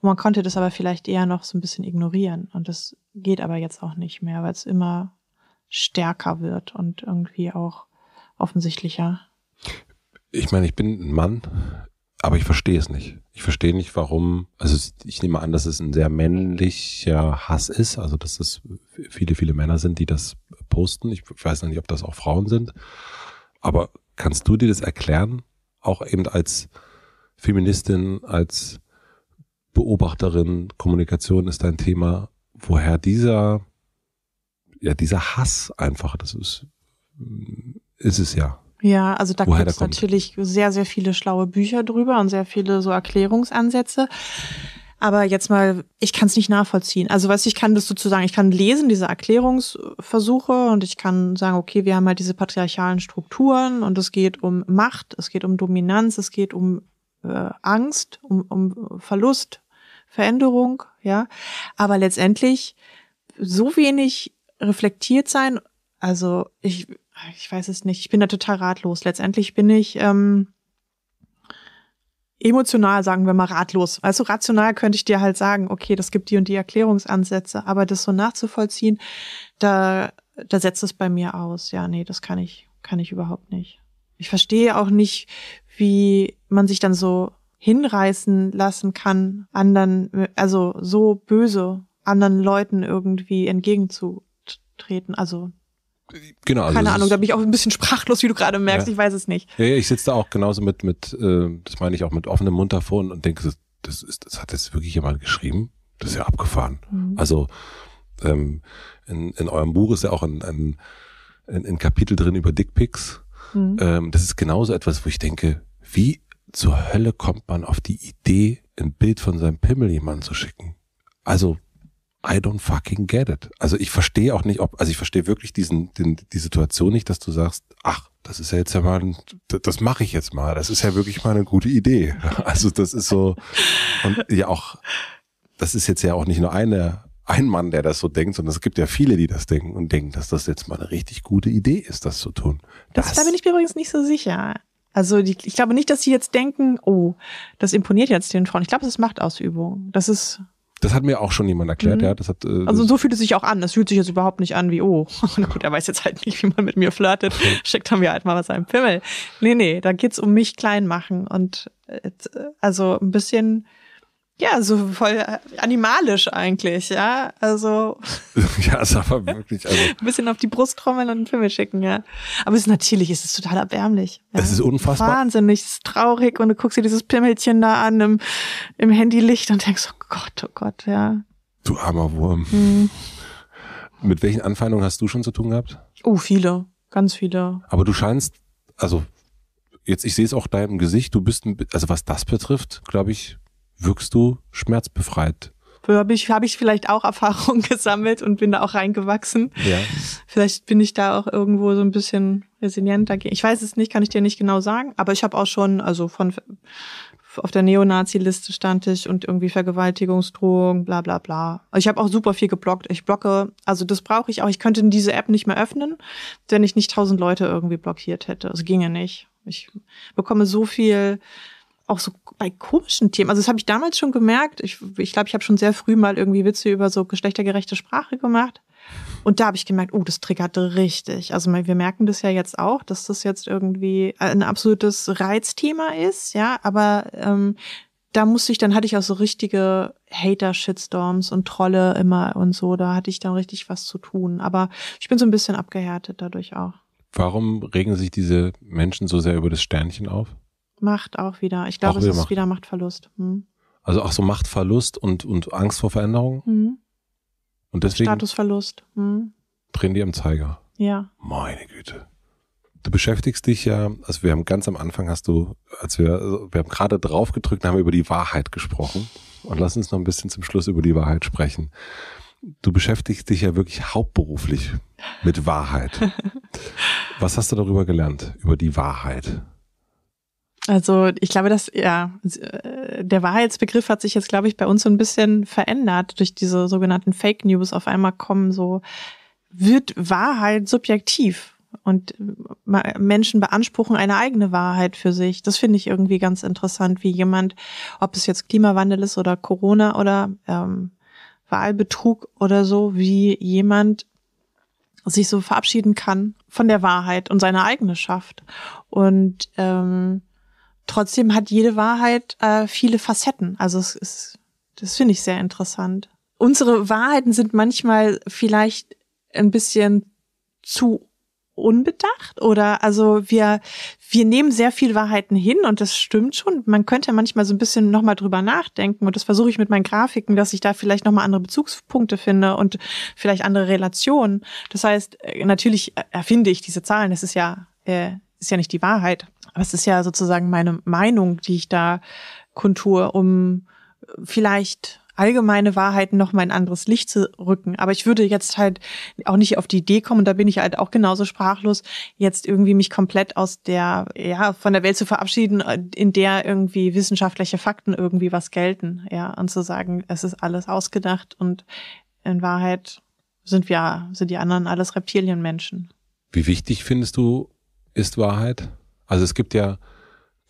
Und man konnte das aber vielleicht eher noch so ein bisschen ignorieren. Und das geht aber jetzt auch nicht mehr, weil es immer stärker wird und irgendwie auch offensichtlicher. Ich meine, ich bin ein Mann aber ich verstehe es nicht. Ich verstehe nicht, warum. Also ich nehme an, dass es ein sehr männlicher Hass ist, also dass es viele, viele Männer sind, die das posten. Ich weiß noch nicht, ob das auch Frauen sind. Aber kannst du dir das erklären? Auch eben als Feministin, als Beobachterin, Kommunikation ist dein Thema. Woher dieser, ja, dieser Hass einfach, das ist, ist es ja. Ja, also da gibt es natürlich sehr, sehr viele schlaue Bücher drüber und sehr viele so Erklärungsansätze. Aber jetzt mal, ich kann es nicht nachvollziehen. Also was ich kann das sozusagen, ich kann lesen diese Erklärungsversuche und ich kann sagen, okay, wir haben halt diese patriarchalen Strukturen und es geht um Macht, es geht um Dominanz, es geht um äh, Angst, um, um Verlust, Veränderung, ja. Aber letztendlich so wenig reflektiert sein, also ich, ich weiß es nicht, ich bin da total ratlos. Letztendlich bin ich ähm, emotional, sagen wir mal, ratlos. Also rational könnte ich dir halt sagen, okay, das gibt die und die Erklärungsansätze, aber das so nachzuvollziehen, da, da setzt es bei mir aus. Ja, nee, das kann ich, kann ich überhaupt nicht. Ich verstehe auch nicht, wie man sich dann so hinreißen lassen kann, anderen, also so böse anderen Leuten irgendwie entgegenzutreten. Also Genau, also Keine Ahnung, da bin ich auch ein bisschen sprachlos, wie du gerade merkst, ja. ich weiß es nicht. Ja, ich sitze da auch genauso mit, mit äh, das meine ich auch mit offenem Mund davon und denke, das, ist, das hat jetzt wirklich jemand geschrieben? Das ist ja abgefahren. Mhm. Also ähm, in, in eurem Buch ist ja auch ein, ein, ein, ein Kapitel drin über Dickpics. Mhm. Ähm, das ist genauso etwas, wo ich denke, wie zur Hölle kommt man auf die Idee, ein Bild von seinem Pimmel jemandem zu schicken? Also I don't fucking get it. Also ich verstehe auch nicht, ob, also ich verstehe wirklich diesen, den, die Situation nicht, dass du sagst, ach, das ist ja jetzt ja mal, ein, das mache ich jetzt mal, das ist ja wirklich mal eine gute Idee. Also das ist so, und ja auch, das ist jetzt ja auch nicht nur eine, ein Mann, der das so denkt, sondern es gibt ja viele, die das denken und denken, dass das jetzt mal eine richtig gute Idee ist, das zu tun. Das, das da bin ich mir übrigens nicht so sicher. Also die, ich glaube nicht, dass sie jetzt denken, oh, das imponiert jetzt den Frauen. Ich glaube, das ist Machtausübung. Das ist das hat mir auch schon jemand erklärt, mhm. ja. Das hat, äh, also so fühlt es sich auch an. Das fühlt sich jetzt überhaupt nicht an wie, oh, na gut, er weiß jetzt halt nicht, wie man mit mir flirtet. Schickt er mir halt mal was einem Pimmel. Nee, nee, da geht's um mich klein machen und äh, äh also ein bisschen ja, so voll äh, animalisch eigentlich, ja. Also. ja, ist aber wirklich. Also, ein bisschen auf die Brust trommeln und Pimmel schicken, ja. Aber es ist natürlich, es ist total erbärmlich. Ja. Es ist unfassbar. Wahnsinnig, es ist traurig und du guckst dir dieses Pimmelchen da an im, im Handylicht und denkst, oh Gott, oh Gott, ja. Du armer Wurm. Mhm. Mit welchen Anfeindungen hast du schon zu tun gehabt? Oh, viele, ganz viele. Aber du scheinst, also jetzt, ich sehe es auch deinem Gesicht, du bist, also was das betrifft, glaube ich, wirkst du schmerzbefreit. Habe ich, hab ich vielleicht auch Erfahrung gesammelt und bin da auch reingewachsen. Ja. Vielleicht bin ich da auch irgendwo so ein bisschen resilient dagegen. Ich weiß es nicht, kann ich dir nicht genau sagen, aber ich habe auch schon, also von auf der Neonazi-Liste stand ich und irgendwie Vergewaltigungsdrohung, bla bla bla. Ich habe auch super viel geblockt. Ich blocke, also das brauche ich auch. Ich könnte diese App nicht mehr öffnen, wenn ich nicht tausend Leute irgendwie blockiert hätte. Es ginge nicht. Ich bekomme so viel auch so bei komischen Themen. Also das habe ich damals schon gemerkt. Ich glaube, ich, glaub, ich habe schon sehr früh mal irgendwie Witze über so geschlechtergerechte Sprache gemacht. Und da habe ich gemerkt, oh, das triggerte richtig. Also wir merken das ja jetzt auch, dass das jetzt irgendwie ein absolutes Reizthema ist, ja, aber ähm, da musste ich, dann hatte ich auch so richtige Hater-Shitstorms und Trolle immer und so. Da hatte ich dann richtig was zu tun. Aber ich bin so ein bisschen abgehärtet dadurch auch. Warum regen sich diese Menschen so sehr über das Sternchen auf? Macht auch wieder. Ich glaube, es ist Macht. wieder Machtverlust. Hm. Also auch so Machtverlust und, und Angst vor Veränderung. Hm. Und deswegen. Statusverlust. Hm. Drehen die am Zeiger. Ja. Meine Güte. Du beschäftigst dich ja, also wir haben ganz am Anfang hast du, als wir, also wir haben gerade drauf gedrückt, haben über die Wahrheit gesprochen. Und lass uns noch ein bisschen zum Schluss über die Wahrheit sprechen. Du beschäftigst dich ja wirklich hauptberuflich mit Wahrheit. Was hast du darüber gelernt, über die Wahrheit? Also ich glaube, dass ja äh, der Wahrheitsbegriff hat sich jetzt, glaube ich, bei uns so ein bisschen verändert durch diese sogenannten Fake News. Auf einmal kommen so wird Wahrheit subjektiv und äh, Menschen beanspruchen eine eigene Wahrheit für sich. Das finde ich irgendwie ganz interessant, wie jemand, ob es jetzt Klimawandel ist oder Corona oder ähm, Wahlbetrug oder so, wie jemand sich so verabschieden kann von der Wahrheit und seine eigene schafft. Und ähm, trotzdem hat jede Wahrheit äh, viele Facetten. Also es ist, das finde ich sehr interessant. Unsere Wahrheiten sind manchmal vielleicht ein bisschen zu unbedacht oder also wir wir nehmen sehr viel Wahrheiten hin und das stimmt schon. Man könnte manchmal so ein bisschen nochmal drüber nachdenken und das versuche ich mit meinen Grafiken, dass ich da vielleicht nochmal andere Bezugspunkte finde und vielleicht andere Relationen. Das heißt, äh, natürlich erfinde ich diese Zahlen. Das ist ja äh, ist ja nicht die Wahrheit. Aber es ist ja sozusagen meine Meinung, die ich da kundtue, um vielleicht allgemeine Wahrheiten noch mal ein anderes Licht zu rücken. Aber ich würde jetzt halt auch nicht auf die Idee kommen, und da bin ich halt auch genauso sprachlos, jetzt irgendwie mich komplett aus der, ja, von der Welt zu verabschieden, in der irgendwie wissenschaftliche Fakten irgendwie was gelten, ja, und zu sagen, es ist alles ausgedacht und in Wahrheit sind wir, sind die anderen alles Reptilienmenschen. Wie wichtig findest du, ist Wahrheit? Also es gibt ja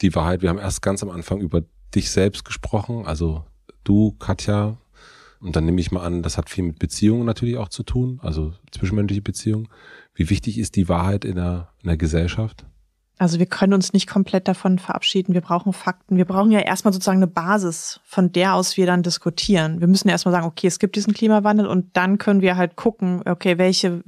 die Wahrheit, wir haben erst ganz am Anfang über dich selbst gesprochen, also du, Katja, und dann nehme ich mal an, das hat viel mit Beziehungen natürlich auch zu tun, also zwischenmenschliche Beziehungen. Wie wichtig ist die Wahrheit in der, in der Gesellschaft? Also wir können uns nicht komplett davon verabschieden. Wir brauchen Fakten. Wir brauchen ja erstmal sozusagen eine Basis, von der aus wir dann diskutieren. Wir müssen erstmal sagen, okay, es gibt diesen Klimawandel und dann können wir halt gucken, okay, welche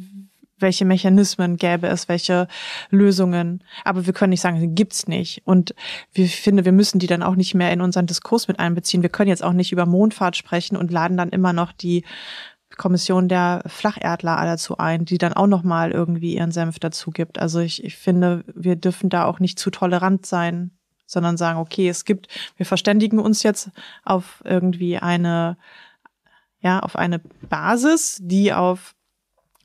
welche Mechanismen gäbe es, welche Lösungen. Aber wir können nicht sagen, die gibt's nicht. Und wir finde, wir müssen die dann auch nicht mehr in unseren Diskurs mit einbeziehen. Wir können jetzt auch nicht über Mondfahrt sprechen und laden dann immer noch die Kommission der Flacherdler dazu ein, die dann auch nochmal irgendwie ihren Senf dazu gibt. Also ich, ich finde, wir dürfen da auch nicht zu tolerant sein, sondern sagen, okay, es gibt, wir verständigen uns jetzt auf irgendwie eine, ja, auf eine Basis, die auf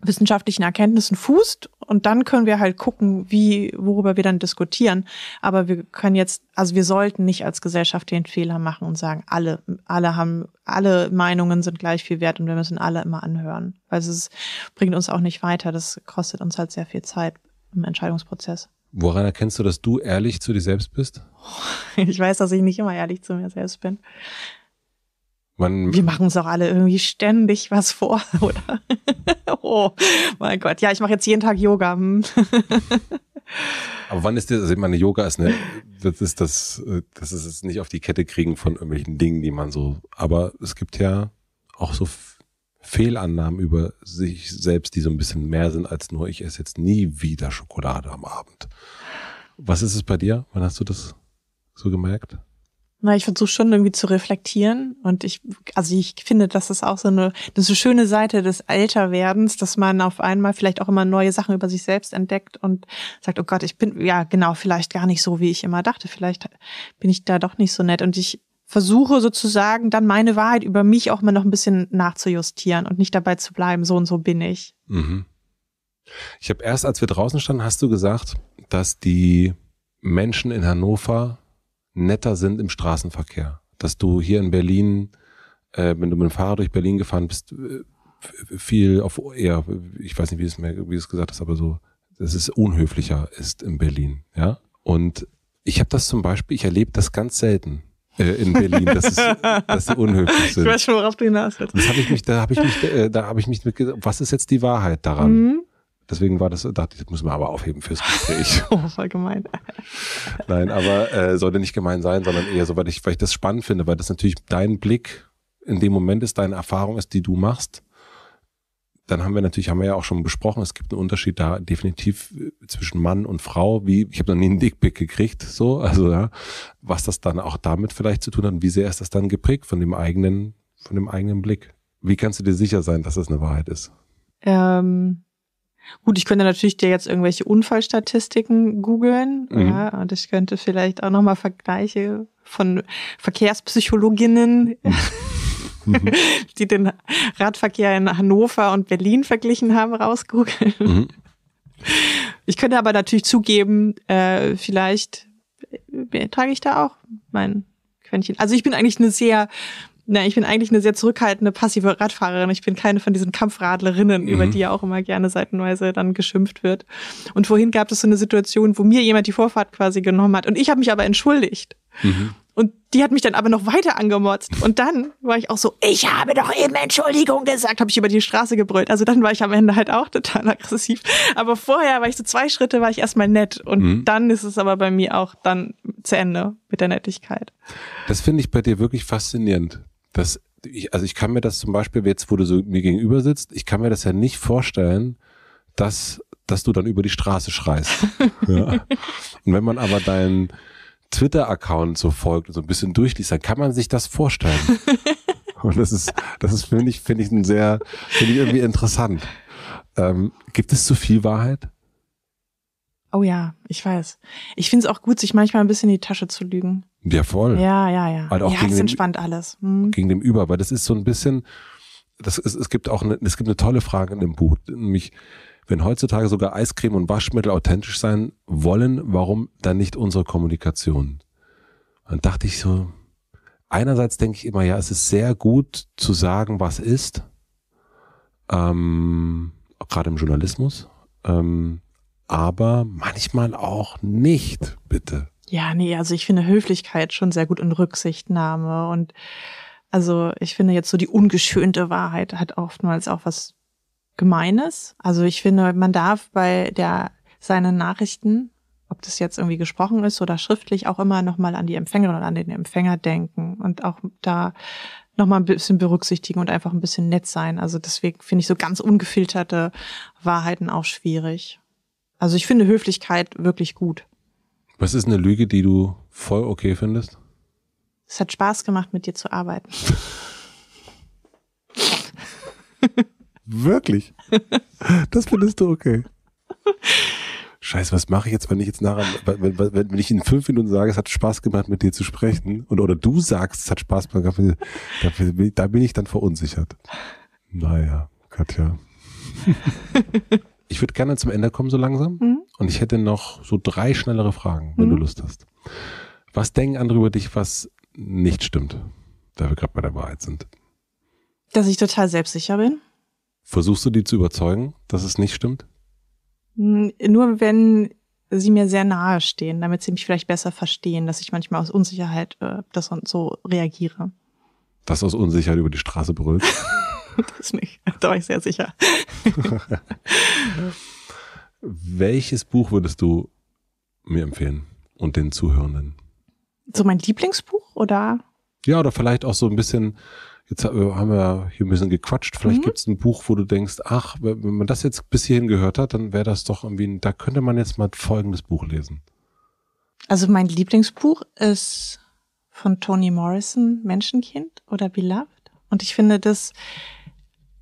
wissenschaftlichen Erkenntnissen fußt und dann können wir halt gucken, wie worüber wir dann diskutieren, aber wir können jetzt also wir sollten nicht als Gesellschaft den Fehler machen und sagen, alle alle haben alle Meinungen sind gleich viel wert und wir müssen alle immer anhören, weil es bringt uns auch nicht weiter, das kostet uns halt sehr viel Zeit im Entscheidungsprozess. Woran erkennst du, dass du ehrlich zu dir selbst bist? Ich weiß, dass ich nicht immer ehrlich zu mir selbst bin. Man wir machen uns auch alle irgendwie ständig was vor, oder? oh, mein Gott. Ja, ich mache jetzt jeden Tag Yoga. Hm. Aber wann ist das, also ich meine, Yoga ist ne, das ist das, äh, das ist es nicht auf die Kette kriegen von irgendwelchen Dingen, die man so, aber es gibt ja auch so Fehlannahmen über sich selbst, die so ein bisschen mehr sind als nur, ich esse jetzt nie wieder Schokolade am Abend. Was ist es bei dir? Wann hast du das so gemerkt? Na, ich versuche schon irgendwie zu reflektieren und ich, also ich finde, das ist auch so eine, das ist eine schöne Seite des Älterwerdens, dass man auf einmal vielleicht auch immer neue Sachen über sich selbst entdeckt und sagt, oh Gott, ich bin ja genau vielleicht gar nicht so, wie ich immer dachte. Vielleicht bin ich da doch nicht so nett und ich versuche sozusagen dann meine Wahrheit über mich auch mal noch ein bisschen nachzujustieren und nicht dabei zu bleiben, so und so bin ich. Mhm. Ich habe erst, als wir draußen standen, hast du gesagt, dass die Menschen in Hannover netter sind im Straßenverkehr. Dass du hier in Berlin, äh, wenn du mit dem Fahrrad durch Berlin gefahren bist, äh, viel auf eher, ich weiß nicht, wie es mehr, wie es gesagt hast, aber so, dass es unhöflicher ist in Berlin, ja. Und ich habe das zum Beispiel, ich erlebe das ganz selten äh, in Berlin, dass, es, dass sie unhöflich sind. Ich weiß schon, worauf du hinaus willst. Das hab ich mich, da habe ich mich, da habe ich mich äh, mit, was ist jetzt die Wahrheit daran? Mhm. Deswegen war das, dachte ich, das müssen wir aber aufheben fürs Gespräch. oh, voll gemein. Nein, aber äh, sollte nicht gemein sein, sondern eher so, weil ich, weil ich das spannend finde, weil das natürlich dein Blick in dem Moment ist, deine Erfahrung ist, die du machst. Dann haben wir natürlich, haben wir ja auch schon besprochen, es gibt einen Unterschied da definitiv äh, zwischen Mann und Frau. Wie, ich habe noch nie einen Dickpick gekriegt, so, also ja, was das dann auch damit vielleicht zu tun hat und wie sehr ist das dann geprägt von dem eigenen, von dem eigenen Blick. Wie kannst du dir sicher sein, dass das eine Wahrheit ist? Ähm Gut, ich könnte natürlich dir jetzt irgendwelche Unfallstatistiken googeln. Mhm. Ja, und ich könnte vielleicht auch nochmal Vergleiche von Verkehrspsychologinnen, mhm. die den Radverkehr in Hannover und Berlin verglichen haben, rausgoogeln. Mhm. Ich könnte aber natürlich zugeben, äh, vielleicht äh, trage ich da auch mein Quäntchen. Also ich bin eigentlich eine sehr na, ich bin eigentlich eine sehr zurückhaltende, passive Radfahrerin. Ich bin keine von diesen Kampfradlerinnen, mhm. über die ja auch immer gerne seitenweise dann geschimpft wird. Und vorhin gab es so eine Situation, wo mir jemand die Vorfahrt quasi genommen hat. Und ich habe mich aber entschuldigt. Mhm. Und die hat mich dann aber noch weiter angemotzt. Und dann war ich auch so, ich habe doch eben Entschuldigung gesagt, habe ich über die Straße gebrüllt. Also dann war ich am Ende halt auch total aggressiv. Aber vorher war ich so zwei Schritte, war ich erstmal nett. Und mhm. dann ist es aber bei mir auch dann zu Ende mit der Nettigkeit. Das finde ich bei dir wirklich faszinierend das, ich, also ich kann mir das zum Beispiel, jetzt wo du so mir gegenüber sitzt, ich kann mir das ja nicht vorstellen, dass, dass du dann über die Straße schreist. ja. Und wenn man aber deinen Twitter-Account so folgt und so ein bisschen durchliest, dann kann man sich das vorstellen. Und das ist, das ist, finde ich, finde ich ein sehr, finde ich irgendwie interessant. Ähm, gibt es zu viel Wahrheit? Oh ja, ich weiß. Ich finde es auch gut, sich manchmal ein bisschen in die Tasche zu lügen. Ja, voll. Ja, ja, ja. Halt auch ja, gegen das entspannt alles. Hm. Gegen dem Über, weil das ist so ein bisschen, das ist, es gibt auch eine, es gibt eine tolle Frage in dem Buch, nämlich, wenn heutzutage sogar Eiscreme und Waschmittel authentisch sein wollen, warum dann nicht unsere Kommunikation? Dann dachte ich so, einerseits denke ich immer, ja, es ist sehr gut zu sagen, was ist, ähm, gerade im Journalismus, ähm, aber manchmal auch nicht, bitte. Ja, nee, also ich finde Höflichkeit schon sehr gut in Rücksichtnahme und also ich finde jetzt so die ungeschönte Wahrheit hat oftmals auch was Gemeines. Also ich finde, man darf bei der seinen Nachrichten, ob das jetzt irgendwie gesprochen ist oder schriftlich, auch immer nochmal an die Empfängerin oder an den Empfänger denken und auch da nochmal ein bisschen berücksichtigen und einfach ein bisschen nett sein. Also deswegen finde ich so ganz ungefilterte Wahrheiten auch schwierig. Also ich finde Höflichkeit wirklich gut. Was ist eine Lüge, die du voll okay findest? Es hat Spaß gemacht, mit dir zu arbeiten. Wirklich? Das findest du okay. Scheiße, was mache ich jetzt, wenn ich jetzt nachher, wenn, wenn, ich in fünf Minuten sage, es hat Spaß gemacht, mit dir zu sprechen, und oder du sagst, es hat Spaß gemacht, da, da bin ich dann verunsichert. Naja, Katja ich würde gerne zum Ende kommen so langsam. Mhm. Und ich hätte noch so drei schnellere Fragen, wenn mhm. du Lust hast. Was denken andere über dich, was nicht stimmt, da wir gerade bei der Wahrheit sind? Dass ich total selbstsicher bin. Versuchst du die zu überzeugen, dass es nicht stimmt? Hm, nur wenn sie mir sehr nahe stehen, damit sie mich vielleicht besser verstehen, dass ich manchmal aus Unsicherheit äh, das so reagiere. Dass aus Unsicherheit über die Straße brüllt? das nicht. Da war ich sehr sicher. Welches Buch würdest du mir empfehlen und den Zuhörenden? So mein Lieblingsbuch oder? Ja, oder vielleicht auch so ein bisschen, jetzt haben wir hier ein bisschen gequatscht, vielleicht mhm. gibt es ein Buch, wo du denkst, ach, wenn man das jetzt bis hierhin gehört hat, dann wäre das doch irgendwie, da könnte man jetzt mal folgendes Buch lesen. Also mein Lieblingsbuch ist von Toni Morrison, Menschenkind oder Beloved. Und ich finde das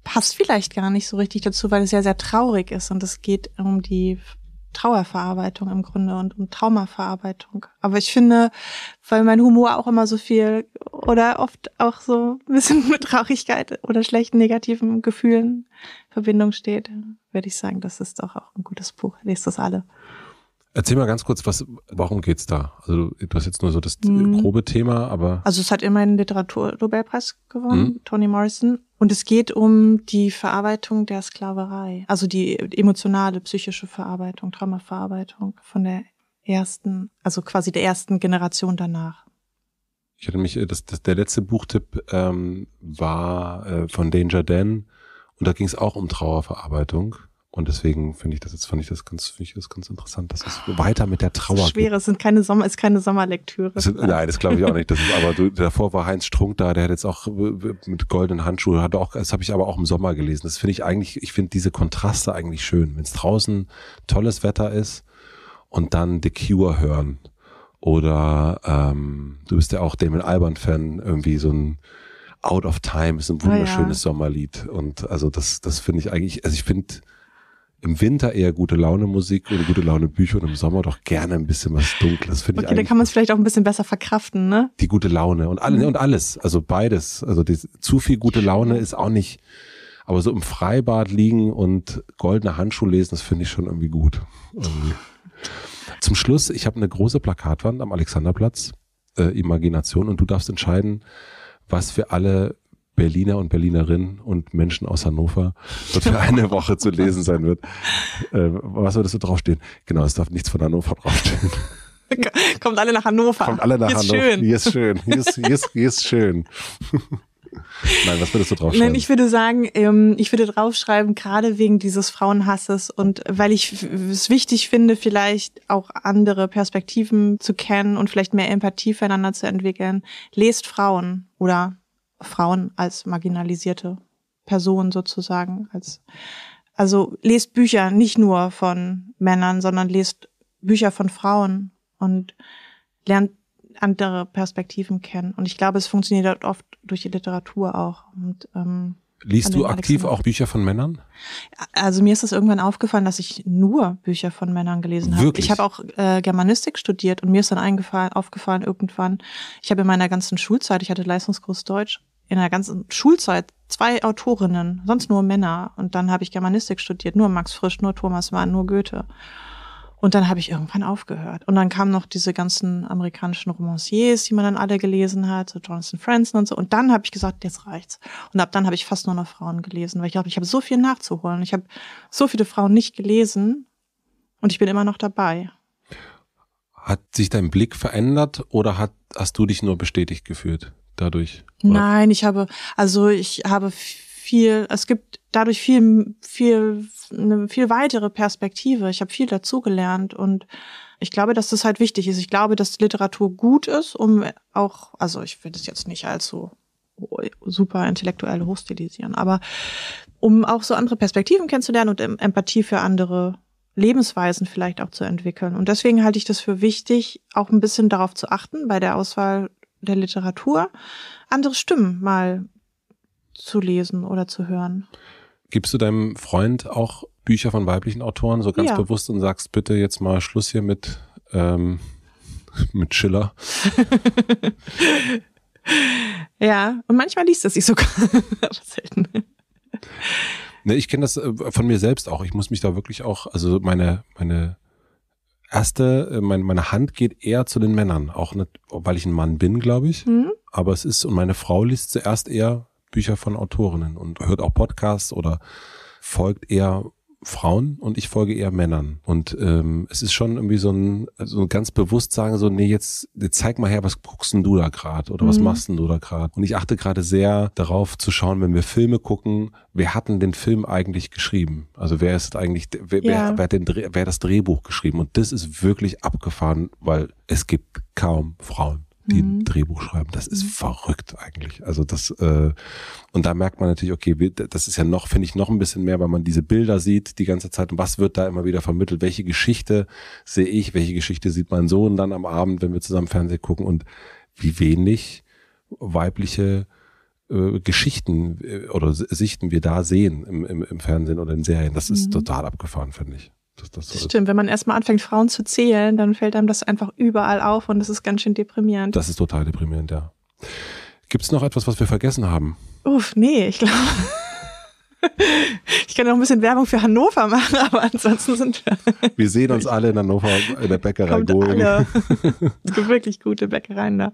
passt vielleicht gar nicht so richtig dazu, weil es ja sehr traurig ist und es geht um die Trauerverarbeitung im Grunde und um Traumaverarbeitung. Aber ich finde, weil mein Humor auch immer so viel oder oft auch so ein bisschen mit Traurigkeit oder schlechten negativen Gefühlen in Verbindung steht, würde ich sagen, das ist doch auch ein gutes Buch. Lest das alle. Erzähl mal ganz kurz, was, warum geht's da? Also du hast jetzt nur so das mhm. grobe Thema, aber also es hat immerhin einen Literaturnobelpreis gewonnen, mhm. Toni Morrison, und es geht um die Verarbeitung der Sklaverei, also die emotionale, psychische Verarbeitung, Traumaverarbeitung von der ersten, also quasi der ersten Generation danach. Ich hatte mich, äh, das, das, der letzte Buchtipp ähm, war äh, von Danger Dan und da ging es auch um Trauerverarbeitung. Und deswegen finde ich das jetzt, fand ich das ganz, finde ich das ganz interessant, dass es weiter mit der Trauer. Das ist schwer, es sind keine Sommer, ist keine Sommerlektüre. Sind, nein, das glaube ich auch nicht. Das ist aber, du, davor war Heinz Strunk da, der hat jetzt auch mit goldenen Handschuhen, hat auch, das habe ich aber auch im Sommer gelesen. Das finde ich eigentlich, ich finde diese Kontraste eigentlich schön. Wenn es draußen tolles Wetter ist und dann The Cure hören. Oder ähm, du bist ja auch Damon Alban-Fan, irgendwie so ein Out of Time ist ein ah wunderschönes oh ja. Sommerlied. Und also das, das finde ich eigentlich, also ich finde, im Winter eher gute Laune Musik oder gute Laune Bücher und im Sommer doch gerne ein bisschen was Dunkles. Finde okay, ich dann kann man es vielleicht auch ein bisschen besser verkraften, ne? Die gute Laune und, alle, mhm. und alles, also beides. Also die, zu viel gute Laune ist auch nicht, aber so im Freibad liegen und goldene Handschuhe lesen, das finde ich schon irgendwie gut. Ähm, zum Schluss, ich habe eine große Plakatwand am Alexanderplatz, äh, Imagination, und du darfst entscheiden, was wir alle Berliner und Berlinerinnen und Menschen aus Hannover dort für eine Woche zu lesen sein wird. Äh, was würde so draufstehen? Genau, es darf nichts von Hannover draufstehen. Kommt alle nach Hannover. Kommt alle nach hier Hannover. Schön. Hier ist schön. Hier ist, hier ist, hier ist schön. Nein, was würdest du draufschreiben? Nein, ich würde sagen, ähm, ich würde draufschreiben, gerade wegen dieses Frauenhasses und weil ich es wichtig finde, vielleicht auch andere Perspektiven zu kennen und vielleicht mehr Empathie füreinander zu entwickeln. Lest Frauen oder Frauen als marginalisierte Personen sozusagen. Als, also lest Bücher nicht nur von Männern, sondern lest Bücher von Frauen und lernt andere Perspektiven kennen. Und ich glaube, es funktioniert oft durch die Literatur auch. Und, ähm, Liest du aktiv Alexander. auch Bücher von Männern? Also mir ist es irgendwann aufgefallen, dass ich nur Bücher von Männern gelesen habe. Wirklich? Ich habe auch äh, Germanistik studiert und mir ist dann eingefallen, aufgefallen irgendwann, ich habe in meiner ganzen Schulzeit, ich hatte leistungskurs Deutsch, in der ganzen Schulzeit zwei Autorinnen, sonst nur Männer. Und dann habe ich Germanistik studiert, nur Max Frisch, nur Thomas Mann, nur Goethe. Und dann habe ich irgendwann aufgehört. Und dann kamen noch diese ganzen amerikanischen Romanciers, die man dann alle gelesen hat, so Jonathan Franzen und so. Und dann habe ich gesagt, jetzt reicht's. Und ab dann habe ich fast nur noch Frauen gelesen, weil ich glaube, ich habe so viel nachzuholen. Ich habe so viele Frauen nicht gelesen und ich bin immer noch dabei. Hat sich dein Blick verändert oder hat, hast du dich nur bestätigt gefühlt? dadurch? Oder? Nein, ich habe, also ich habe viel, es gibt dadurch viel, viel, eine viel weitere Perspektive. Ich habe viel dazugelernt und ich glaube, dass das halt wichtig ist. Ich glaube, dass Literatur gut ist, um auch, also ich will es jetzt nicht allzu super intellektuell hochstilisieren, aber um auch so andere Perspektiven kennenzulernen und Empathie für andere Lebensweisen vielleicht auch zu entwickeln. Und deswegen halte ich das für wichtig, auch ein bisschen darauf zu achten bei der Auswahl der Literatur, andere Stimmen mal zu lesen oder zu hören. Gibst du deinem Freund auch Bücher von weiblichen Autoren so ganz ja. bewusst und sagst bitte jetzt mal Schluss hier mit, ähm, mit Schiller? ja, und manchmal liest er sich sogar, selten. Ne, ich kenne das äh, von mir selbst auch. Ich muss mich da wirklich auch, also meine, meine erste, äh, meine, meine Hand geht eher zu den Männern, auch nicht, weil ich ein Mann bin, glaube ich. Mhm. Aber es ist, und meine Frau liest zuerst eher Bücher von Autorinnen und hört auch Podcasts oder folgt eher Frauen und ich folge eher Männern. Und ähm, es ist schon irgendwie so ein, also ganz bewusst sagen, so, nee, jetzt, jetzt zeig mal her, was guckst denn du da gerade oder mhm. was machst denn du da gerade? Und ich achte gerade sehr darauf zu schauen, wenn wir Filme gucken, wer hat denn den Film eigentlich geschrieben? Also wer ist eigentlich, wer, ja. wer, wer, hat den, wer hat das Drehbuch geschrieben? Und das ist wirklich abgefahren, weil es gibt kaum Frauen die mhm. Drehbuch schreiben. Das ist mhm. verrückt eigentlich. Also das äh, und da merkt man natürlich, okay, das ist ja noch, finde ich, noch ein bisschen mehr, weil man diese Bilder sieht die ganze Zeit und was wird da immer wieder vermittelt? Welche Geschichte sehe ich? Welche Geschichte sieht mein Sohn dann am Abend, wenn wir zusammen Fernsehen gucken? Und wie wenig weibliche äh, Geschichten äh, oder Sichten wir da sehen im, im, im Fernsehen oder in Serien. Das ist mhm. total abgefahren, finde ich. Dass das das Stimmt, wenn man erstmal anfängt, Frauen zu zählen, dann fällt einem das einfach überall auf und das ist ganz schön deprimierend. Das ist total deprimierend, ja. Gibt es noch etwas, was wir vergessen haben? Uff, nee, ich glaube. Ich kann ja noch ein bisschen Werbung für Hannover machen, aber ansonsten sind wir. Wir sehen uns alle in Hannover in der Bäckerei Golden. Es gibt wirklich gute Bäckereien da.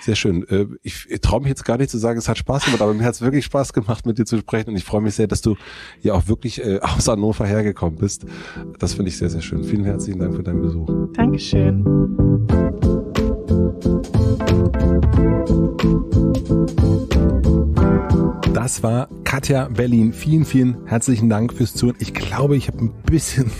Sehr schön. Äh, ich traue mich jetzt gar nicht zu sagen, es hat Spaß gemacht, aber mir hat es wirklich Spaß gemacht, mit dir zu sprechen und ich freue mich sehr, dass du ja auch wirklich äh, aus Hannover hergekommen bist. Das finde ich sehr, sehr schön. Vielen herzlichen Dank für deinen Besuch. Dankeschön. Das war Katja Berlin. Vielen, vielen herzlichen Dank fürs Zuhören. Ich glaube, ich habe ein bisschen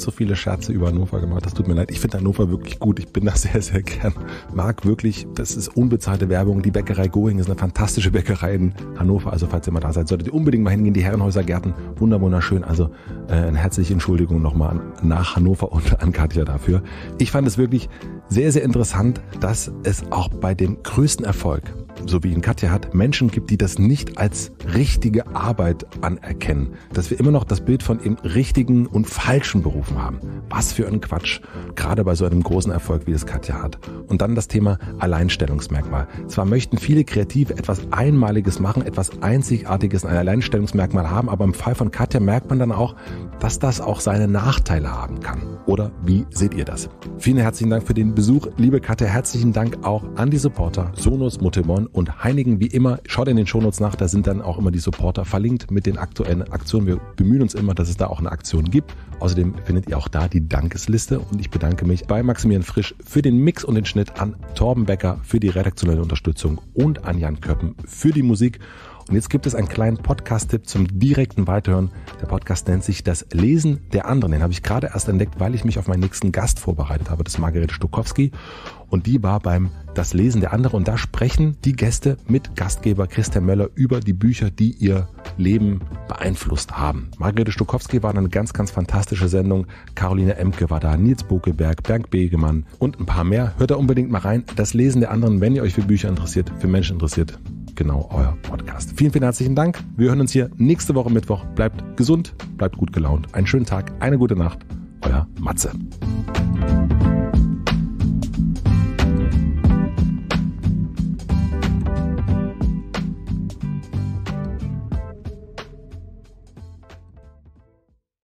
zu viele Scherze über Hannover gemacht. Das tut mir leid. Ich finde Hannover wirklich gut. Ich bin da sehr, sehr gern. Mag wirklich, das ist unbezahlte Werbung. Die Bäckerei Going ist eine fantastische Bäckerei in Hannover. Also falls ihr mal da seid, solltet ihr unbedingt mal hingehen. Die Herrenhäuser Gärten, wunderschön. Also äh, eine herzliche Entschuldigung nochmal nach Hannover und an Katja dafür. Ich fand es wirklich sehr, sehr interessant, dass es auch bei dem größten Erfolg so wie ihn Katja hat, Menschen gibt, die das nicht als richtige Arbeit anerkennen. Dass wir immer noch das Bild von eben richtigen und falschen Berufen haben. Was für ein Quatsch. Gerade bei so einem großen Erfolg, wie es Katja hat. Und dann das Thema Alleinstellungsmerkmal. Zwar möchten viele Kreative etwas Einmaliges machen, etwas Einzigartiges, ein Alleinstellungsmerkmal haben, aber im Fall von Katja merkt man dann auch, dass das auch seine Nachteile haben kann. Oder wie seht ihr das? Vielen herzlichen Dank für den Besuch. Liebe Katja, herzlichen Dank auch an die Supporter Sonos Mutimon und Heinigen. Wie immer, schaut in den Shownotes nach, da sind dann auch immer die Supporter verlinkt mit den aktuellen Aktionen. Wir bemühen uns immer, dass es da auch eine Aktion gibt. Außerdem findet ihr auch da die Dankesliste und ich bedanke mich bei Maximilian Frisch für den Mix und den Schnitt, an Torben Becker für die redaktionelle Unterstützung und an Jan Köppen für die Musik. Und jetzt gibt es einen kleinen Podcast-Tipp zum direkten Weiterhören. Der Podcast nennt sich Das Lesen der anderen. Den habe ich gerade erst entdeckt, weil ich mich auf meinen nächsten Gast vorbereitet habe. Das ist Margarete Stukowski. Und die war beim Das Lesen der anderen. Und da sprechen die Gäste mit Gastgeber Christian Möller über die Bücher, die ihr Leben beeinflusst haben. Margarete Stukowski war eine ganz, ganz fantastische Sendung. Caroline Emke war da, Nils Bokeberg, Bernd Begemann und ein paar mehr. Hört da unbedingt mal rein. Das Lesen der anderen, wenn ihr euch für Bücher interessiert, für Menschen interessiert genau euer Podcast. Vielen, vielen herzlichen Dank. Wir hören uns hier nächste Woche Mittwoch. Bleibt gesund, bleibt gut gelaunt. Einen schönen Tag, eine gute Nacht. Euer Matze.